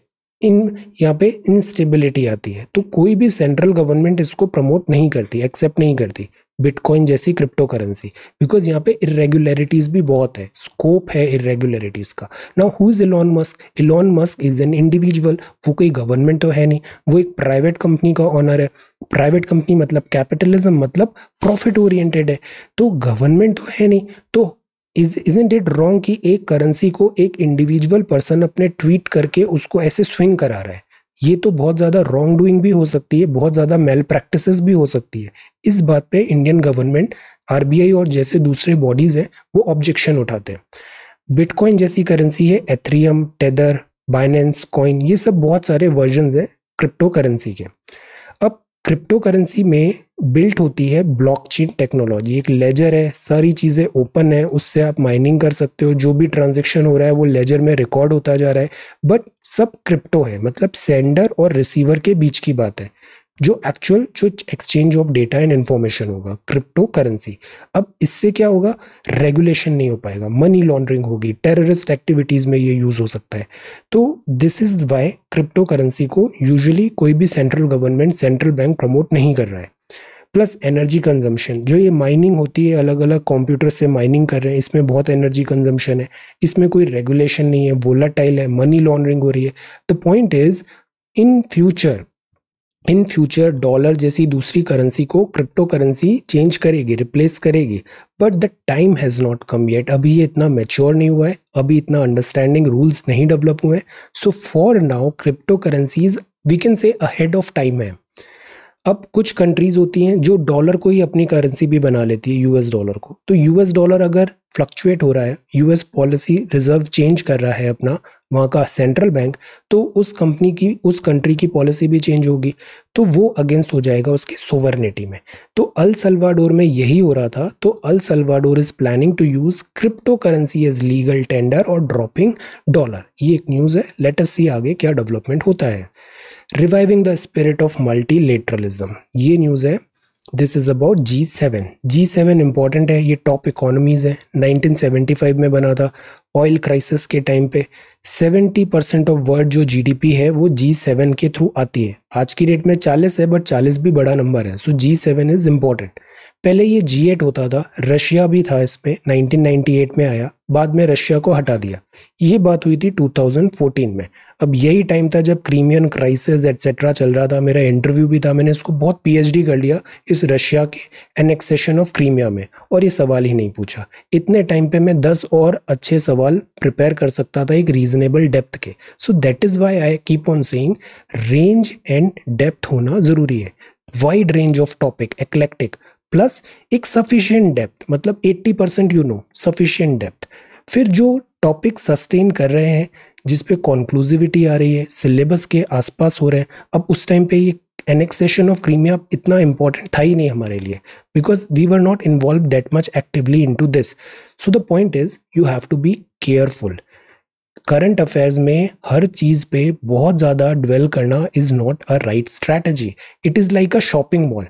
इन यहाँ पे इंस्टेबिलिटी आती है तो कोई भी सेंट्रल गवर्नमेंट इसको प्रमोट नहीं करती एक्सेप्ट नहीं करती बिटकॉइन जैसी क्रिप्टो करेंसी बिकॉज यहाँ पे इरेगुलरिटीज भी बहुत है स्कोप है इरेगुलरिटीज का now who is Elon Musk Elon Musk is an individual वो कोई गवर्नमेंट तो है नहीं वो एक प्राइवेट कंपनी का ऑनर है प्राइवेट कंपनी मतलब कैपिटलिज्म मतलब प्रॉफिट ओरिएंटेड है तो गवर्नमेंट तो है नहीं तो is is indeed wrong कि एक करेंसी को एक इंडिविजुअल पर्सन अपने ट्वीट करके उसको ऐसे स्विंग करा रहा है ये तो बहुत ज़्यादा रॉन्ग डूइंग भी हो सकती है बहुत ज़्यादा मेल प्रैक्टिस भी हो सकती है इस बात पे इंडियन गवर्नमेंट आरबीआई और जैसे दूसरे बॉडीज़ हैं वो ऑब्जेक्शन उठाते हैं बिटकॉइन जैसी करेंसी है एथ्रियम टेदर बाइनेंस कॉइन ये सब बहुत सारे वर्जन हैं क्रिप्टो करेंसी के क्रिप्टो करेंसी में बिल्ट होती है ब्लॉकचेन टेक्नोलॉजी एक लेजर है सारी चीज़ें ओपन है उससे आप माइनिंग कर सकते हो जो भी ट्रांजेक्शन हो रहा है वो लेजर में रिकॉर्ड होता जा रहा है बट सब क्रिप्टो है मतलब सेंडर और रिसीवर के बीच की बात है जो एक्चुअल जो exchange of data and information होगा क्रिप्टो करेंसी अब इससे क्या होगा रेगुलेशन नहीं हो पाएगा मनी लॉन्ड्रिंग होगी टेररिस्ट एक्टिविटीज़ में ये यूज़ हो सकता है तो this is why crypto currency को यूजली कोई भी central government central bank promote नहीं कर रहा है प्लस एनर्जी कंजम्पशन जो ये माइनिंग होती है अलग अलग कंप्यूटर से माइनिंग कर रहे हैं इसमें बहुत एनर्जी कंजम्पशन है इसमें कोई रेगुलेशन नहीं है वोलाटाइल है मनी लॉन्ड्रिंग हो रही है the point is in future in future dollar जैसी दूसरी करेंसी को क्रिप्टो करेंसी चेंज करेगी रिप्लेस करेगी but the time has not come yet अभी ये इतना मेच्योर नहीं हुआ है अभी इतना अंडरस्टैंडिंग रूल्स नहीं डेवलप हुए हैं so for now crypto currencies we can say ahead of time है अब कुछ कंट्रीज होती हैं जो डॉलर को ही अपनी करेंसी भी बना लेती है यूएस डॉलर को तो यूएस डॉलर अगर फ्लक्चुएट हो रहा है यूएस पॉलिसी रिजर्व चेंज कर रहा है अपना वहाँ का सेंट्रल बैंक तो उस कंपनी की उस कंट्री की पॉलिसी भी चेंज होगी तो वो अगेंस्ट हो जाएगा उसकी सोवर्निटी में तो अल सलवाडोर में यही हो रहा था तो El Salvador is planning to use crypto currency as legal tender और ड्रॉपिंग डॉलर ये एक न्यूज़ है लेटेस्ट सी आगे क्या डेवलपमेंट होता है reviving the spirit of multilateralism ये न्यूज़ है this is about G seven G seven important है ये टॉप इकोनॉमीज़ है 1975 में बना था ऑयल क्राइसिस के टाइम पे 70 परसेंट ऑफ वर्ल्ड जो जीडीपी है वो जी सेवन के थ्रू आती है आज की डेट में 40 है बट 40 भी बड़ा नंबर है so G seven is important पहले ये जी एट होता था रशिया भी था इस पर नाइनटीन में आया बाद में रशिया को हटा दिया ये बात हुई थी 2014 में अब यही टाइम था जब क्रीमियन क्राइसिस एट्सेट्रा चल रहा था मेरा इंटरव्यू भी था मैंने उसको बहुत पीएचडी कर लिया इस रशिया के एनेक्सेशन ऑफ क्रीमिया में और ये सवाल ही नहीं पूछा इतने टाइम पे मैं दस और अच्छे सवाल प्रिपेयर कर सकता था एक रीजनेबल डेप्थ के so that is why I keep on saying range and depth होना ज़रूरी है wide range of topic eclectic plus एक सफिशियंट डेप्थ मतलब 80 percent you know sufficient depth फिर जो टॉपिक सस्टेन कर रहे हैं जिस पे कॉन्क्लूसिविटी आ रही है सिलेबस के आसपास हो रहे हैं अब उस टाइम पे ये एनेक्सेशन ऑफ क्रीमिया इतना इंपॉर्टेंट था ही नहीं हमारे लिए because we were not involve that much actively in to this so the point is you have to be careful current affairs में हर चीज़ पे बहुत ज़्यादा ड्वेल करना is not a right strategy it is like a shopping mall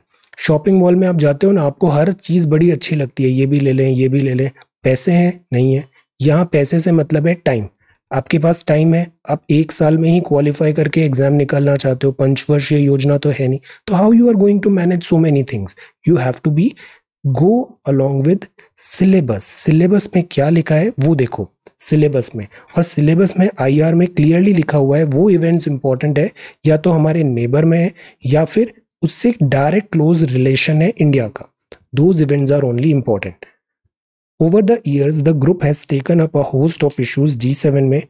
shopping mall में आप जाते हो ना आपको हर चीज़ बड़ी अच्छी लगती है ये भी ले लें ये भी ले लें पैसे हैं नहीं है यहाँ पैसे से मतलब है टाइम आपके पास टाइम है आप एक साल में ही क्वालिफाई करके एग्जाम निकालना चाहते हो पंचवर्षीय योजना तो है नहीं तो how you are going to manage so many things you have to be go along with syllabus syllabus में क्या लिखा है वो देखो सिलेबस में और सिलेबस में आईआर में क्लियरली लिखा हुआ है वो इवेंट्स इंपॉर्टेंट है या तो हमारे नेबर में है या फिर उससे एक डायरेक्ट क्लोज रिलेशन है इंडिया का those events are only important over the years the group has taken up a host of issues G seven में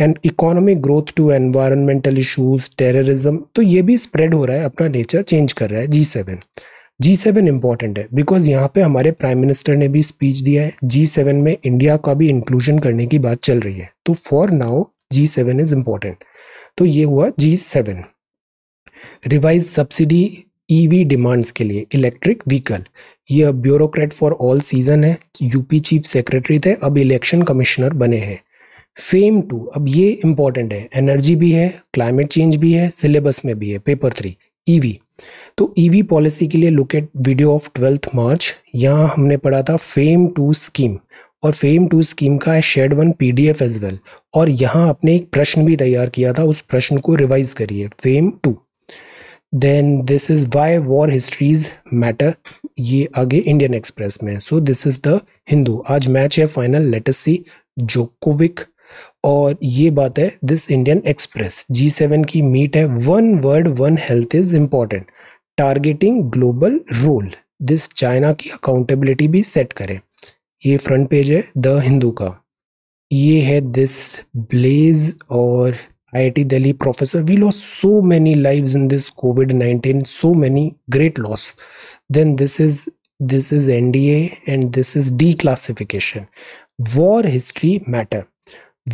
and economic growth to environmental issues terrorism तो ये भी स्प्रेड हो रहा है अपना नेचर चेंज कर रहा है G seven G seven important है बिकॉज यहाँ पे हमारे प्राइम मिनिस्टर ने भी स्पीच दिया है जी सेवन में इंडिया का भी इंक्लूजन करने की बात चल रही है तो for now G seven is important तो ये हुआ G seven revise subsidy EV e demands के लिए इलेक्ट्रिक व्हीकल ये अब ब्यूरोक्रेट फॉर ऑल सीजन है यूपी चीफ सेक्रेटरी थे अब इलेक्शन कमिश्नर बने हैं फेम टू अब ये इंपॉर्टेंट है एनर्जी भी है क्लाइमेट चेंज भी है सिलेबस में भी है पेपर थ्री ईवी तो ईवी e पॉलिसी के लिए look at video of twelfth March यहाँ हमने पढ़ा था फेम टू स्कीम और फेम टू स्कीम का है shed one P D F as well और यहाँ आपने एक प्रश्न भी तैयार किया था उस प्रश्न को रिवाइज करिए fame to then this is why war histories matter ये आगे इंडियन एक्सप्रेस में so this is the Hindu आज मैच है फाइनल लेटेसी सी जोकोविक और ये बात है this Indian Express G seven की मीट है one word one health is important targeting global role this China की अकाउंटेबिलिटी भी सेट करें ये फ्रंट पेज है द हिंदू का ये है दिस ब्लेज और IIT Delhi professor. We lost so many lives in this COVID 19, so many great loss. Then this is this is NDA and this is declassification. War history matter.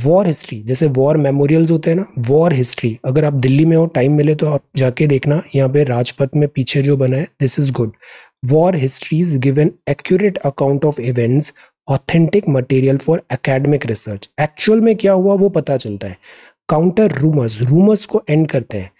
War history जैसे war memorials होते हैं ना war history अगर आप दिल्ली में हो time मिले तो आप जाके देखना यहाँ पे राजपथ में पीछे जो बना है this is good war history is given accurate account of events authentic material for academic research actual में क्या हुआ वो पता चलता है काउंटर रूमर्स रूमर्स को एंड करते हैं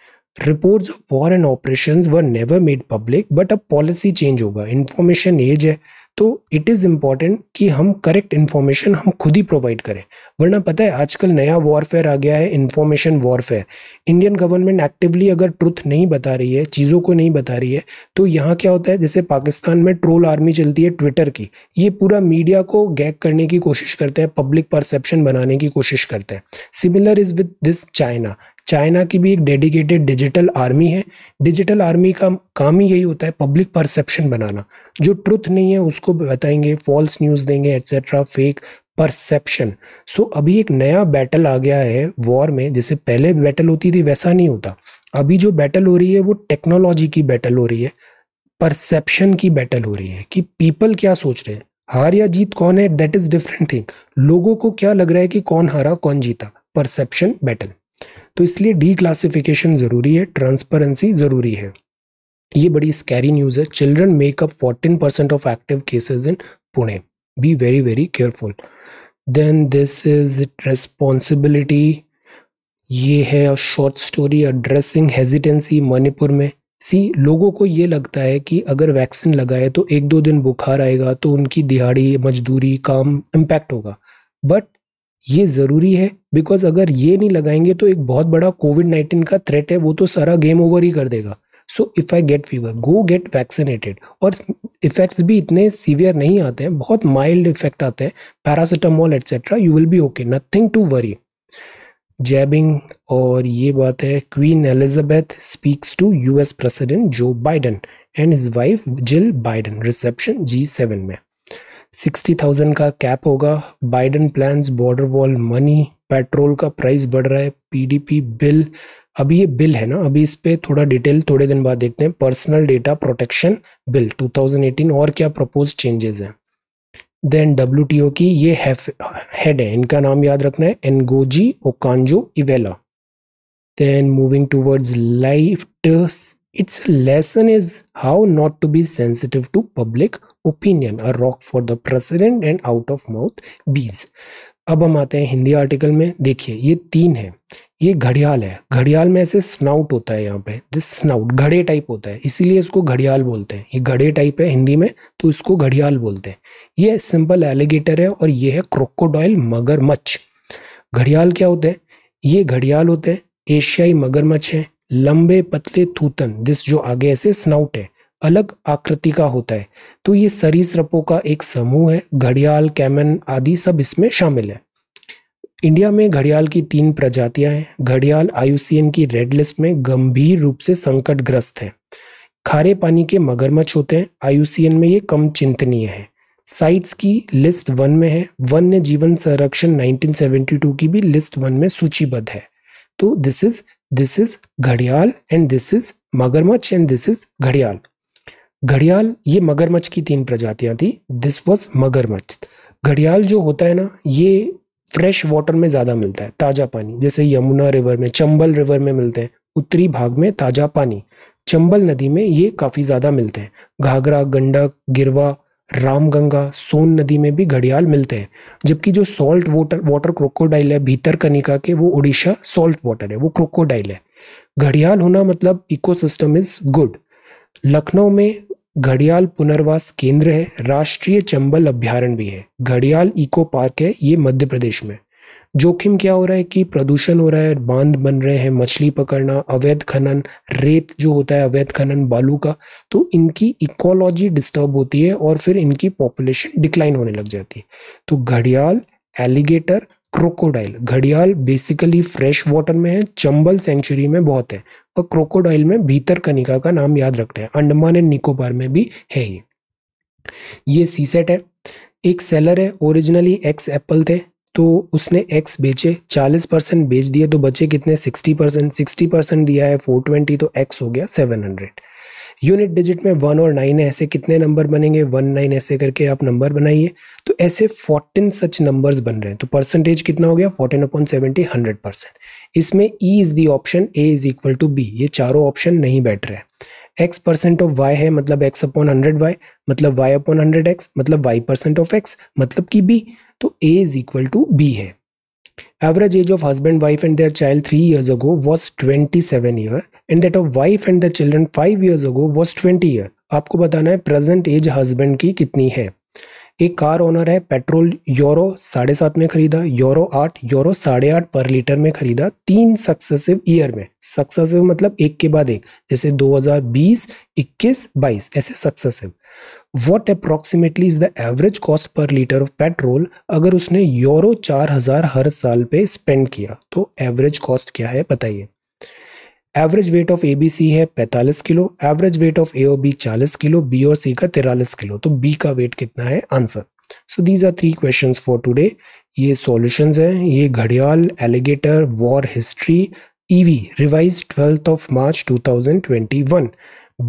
reports of war and operations were never made public but अब पॉलिसी चेंज होगा इन्फॉर्मेशन एज है तो इट इज़ इम्पॉर्टेंट कि हम करेक्ट इन्फॉर्मेशन हम खुद ही प्रोवाइड करें वरना पता है आजकल नया वॉरफेयर आ गया है information warfare Indian government actively अगर ट्रुथ नहीं बता रही है चीज़ों को नहीं बता रही है तो यहाँ क्या होता है जैसे पाकिस्तान में ट्रोल आर्मी चलती है ट्विटर की ये पूरा मीडिया को गैक करने की कोशिश करते हैं पब्लिक परसेप्शन बनाने की कोशिश करते हैं similar is with this China China की भी एक डेडिकेटेड डिजिटल आर्मी है डिजिटल आर्मी का काम ही यही होता है पब्लिक परसेप्शन बनाना जो ट्रुथ नहीं है उसको बताएंगे फॉल्स न्यूज़ देंगे एट्सेट्रा फेक परसेप्शन सो अभी एक नया बैटल आ गया है वॉर में जैसे पहले बैटल होती थी वैसा नहीं होता अभी जो बैटल हो रही है वो टेक्नोलॉजी की बैटल हो रही है परसेप्शन की बैटल हो रही है कि पीपल क्या सोच रहे हैं हार या जीत कौन है दैट इज डिफरेंट थिंग लोगों को क्या लग रहा है कि कौन हारा कौन जीता परसेप्शन बैटल तो इसलिए डी क्लासिफिकेशन ज़रूरी है ट्रांसपेरेंसी ज़रूरी है ये बड़ी स्कैरी न्यूज़ है children make up fourteen percent of active cases in Pune be very very careful then this is responsibility ये है और short story addressing hesitancy Manipur में सी लोगों को ये लगता है कि अगर वैक्सीन लगाए तो एक दो दिन बुखार आएगा तो उनकी दिहाड़ी मजदूरी काम इम्पैक्ट होगा बट ये ज़रूरी है बिकॉज अगर ये नहीं लगाएंगे तो एक बहुत बड़ा कोविड नाइन्टीन का थ्रेट है वो तो सारा गेम ओवर ही कर देगा so if I get fever go get vaccinated और इफ़ेक्ट्स भी इतने सीवियर नहीं आते हैं बहुत माइल्ड इफेक्ट आते हैं paracetamol etcetera you will be okay nothing to worry jabbing और ये बात है Queen Elizabeth speaks to US president Joe Biden and his wife Jill Biden reception G seven में सिक्सटी थाउजेंड का कैप होगा Biden plan border wall money petrol का price बढ़ रहा है पीडीपी बिल अभी ये बिल है ना अभी इस पर थोड़ा डिटेल थोड़े दिन बाद देखते हैं पर्सनल डेटा प्रोटेक्शन बिल 2018 और क्या प्रपोज चेंजेस हैं देन डब्ल्यू की ये हेड है इनका नाम याद रखना है Ngozi Okonjo Iweala then moving towards life it's lesson is how not to be sensitive to public opinion a rock for the president and out of mouth bees अब हम आते हैं हिंदी आर्टिकल में देखिए ये तीन है ये घड़ियाल है घड़ियाल में ऐसे स्नाउट होता है यहाँ पे दिस स्नाउट घड़े टाइप होता है इसीलिए इसको घड़ियाल बोलते हैं ये घड़े टाइप है हिंदी में तो इसको घड़ियाल बोलते हैं ये सिंपल एलिगेटर है और ये है क्रोकोडाइल मगरमच्छ घड़ियाल क्या होते हैं ये घड़ियाल होते हैं एशियाई मगरमच्छ है लंबे पतले थूतन दिस जो आगे ऐसे स्नाउट है अलग आकृति का होता है तो ये सरीसृपों का एक समूह है घड़ियाल कैमन आदि सब इसमें शामिल है इंडिया में घड़ियाल की तीन प्रजातियां हैं घड़ियाल आयुसीएन की रेड लिस्ट में गंभीर रूप से संकटग्रस्त है खारे पानी के मगरमच्छ होते हैं आयुसीएन में ये कम चिंतनीय है साइट्स की लिस्ट वन में है वन्य जीवन संरक्षण 1972 की भी लिस्ट वन में सूचीबद्ध है तो दिस इज दिस इज घड़ियाल एंड दिस इज मगरमच्छ एंड दिस इज घड़ियाल घड़ियाल ये मगरमच्छ की तीन प्रजातियां थी दिस वॉज मगरमच्छ घड़ियाल जो होता है ना ये फ्रेश वाटर में ज़्यादा मिलता है ताज़ा पानी जैसे यमुना रिवर में चंबल रिवर में मिलते हैं उत्तरी भाग में ताज़ा पानी चंबल नदी में ये काफ़ी ज़्यादा मिलते हैं घाघरा गंडक गिरवा रामगंगा सोन नदी में भी घड़ियाल मिलते हैं जबकि जो सॉल्ट वाटर वाटर क्रोकोडाइल है भीतर कनिका के वो उड़ीसा सॉल्ट वाटर है वो क्रोकोडाइल है घड़ियाल होना मतलब इकोसिस्टम इज़ गुड लखनऊ में घड़ियाल पुनर्वास केंद्र है राष्ट्रीय चंबल अभ्यारण भी है घड़ियाल इको पार्क है ये मध्य प्रदेश में जोखिम क्या हो रहा है कि प्रदूषण हो रहा है बांध बन रहे हैं मछली पकड़ना अवैध खनन रेत जो होता है अवैध खनन बालू का तो इनकी इकोलॉजी डिस्टर्ब होती है और फिर इनकी पॉपुलेशन डिक्लाइन होने लग जाती है तो घड़ियाल एलिगेटर क्रोकोडाइल घड़ियाल बेसिकली फ्रेश वाटर में है चंबल सेंचुरी में बहुत है और क्रोकोडाइल में भीतर कनिका का नाम याद रखते हैं अंडमान एंड निकोबार में भी है ये ये सीसेट है एक सेलर है ओरिजिनली एक्स एप्पल थे तो उसने एक्स बेचे 40 परसेंट बेच दिए तो बचे कितने 60 परसेंट सिक्सटी परसेंट दिया है 420 तो एक्स हो गया 700 यूनिट डिजिट में वन और नाइन है ऐसे कितने नंबर बनेंगे वन नाइन ऐसे करके आप नंबर बनाइए तो ऐसे फोर्टीन सच नंबर्स बन रहे हैं तो परसेंटेज कितना हो गया fourteen upon seventy hundred percent इसमें E is the option A is equal to B ये चारों ऑप्शन नहीं बैठ रहे हैं एक्स परसेंट ऑफ वाई है मतलब एक्स अपॉन हंड्रेड वाई मतलब वाई अपॉन हंड्रेड एक्स मतलब वाई परसेंट ऑफ एक्स मतलब कि बी तो A is equal to B है average age of husband wife and their child three years ago was twenty seven year and that of wife and the children five years ago was twenty year आपको बताना है present as husband की कितनी है एक car owner है petrol euro साढ़े सात में खरीदा यूरो आठ यूरो साढ़े आठ पर लीटर में खरीदा तीन सक्सेसिव ईयर में सक्सेसिव मतलब एक के बाद एक जैसे 2020, 21, 22 ऐसे successive what approximately is the average cost per litre of petrol अगर उसने यूरो चार हजार हर साल पे स्पेंड किया तो एवरेज कॉस्ट क्या है बताइए average weight of A B C है 45 kilo average weight of A O B 40 kilo B और सी का तिरालीस किलो तो बी का वेट कितना है answer so these are three question for today ये सॉल्यूशंस हैं ये घड़ियाल alligator war history EV revise twelfth of March 2021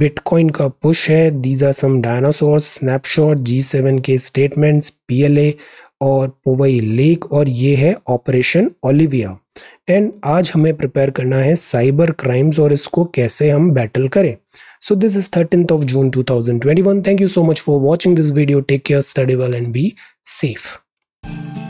bitcoin का पुश है these are some dinosaur snapshot G seven के स्टेटमेंट्स पीएलए और पोवई लेक और ये है ऑपरेशन ओलिविया एंड आज हमें प्रिपेयर करना है साइबर क्राइम्स और इसको कैसे हम बैटल करें so this is thirteen of June 2021 thank you so much for watching this video take care study well and be safe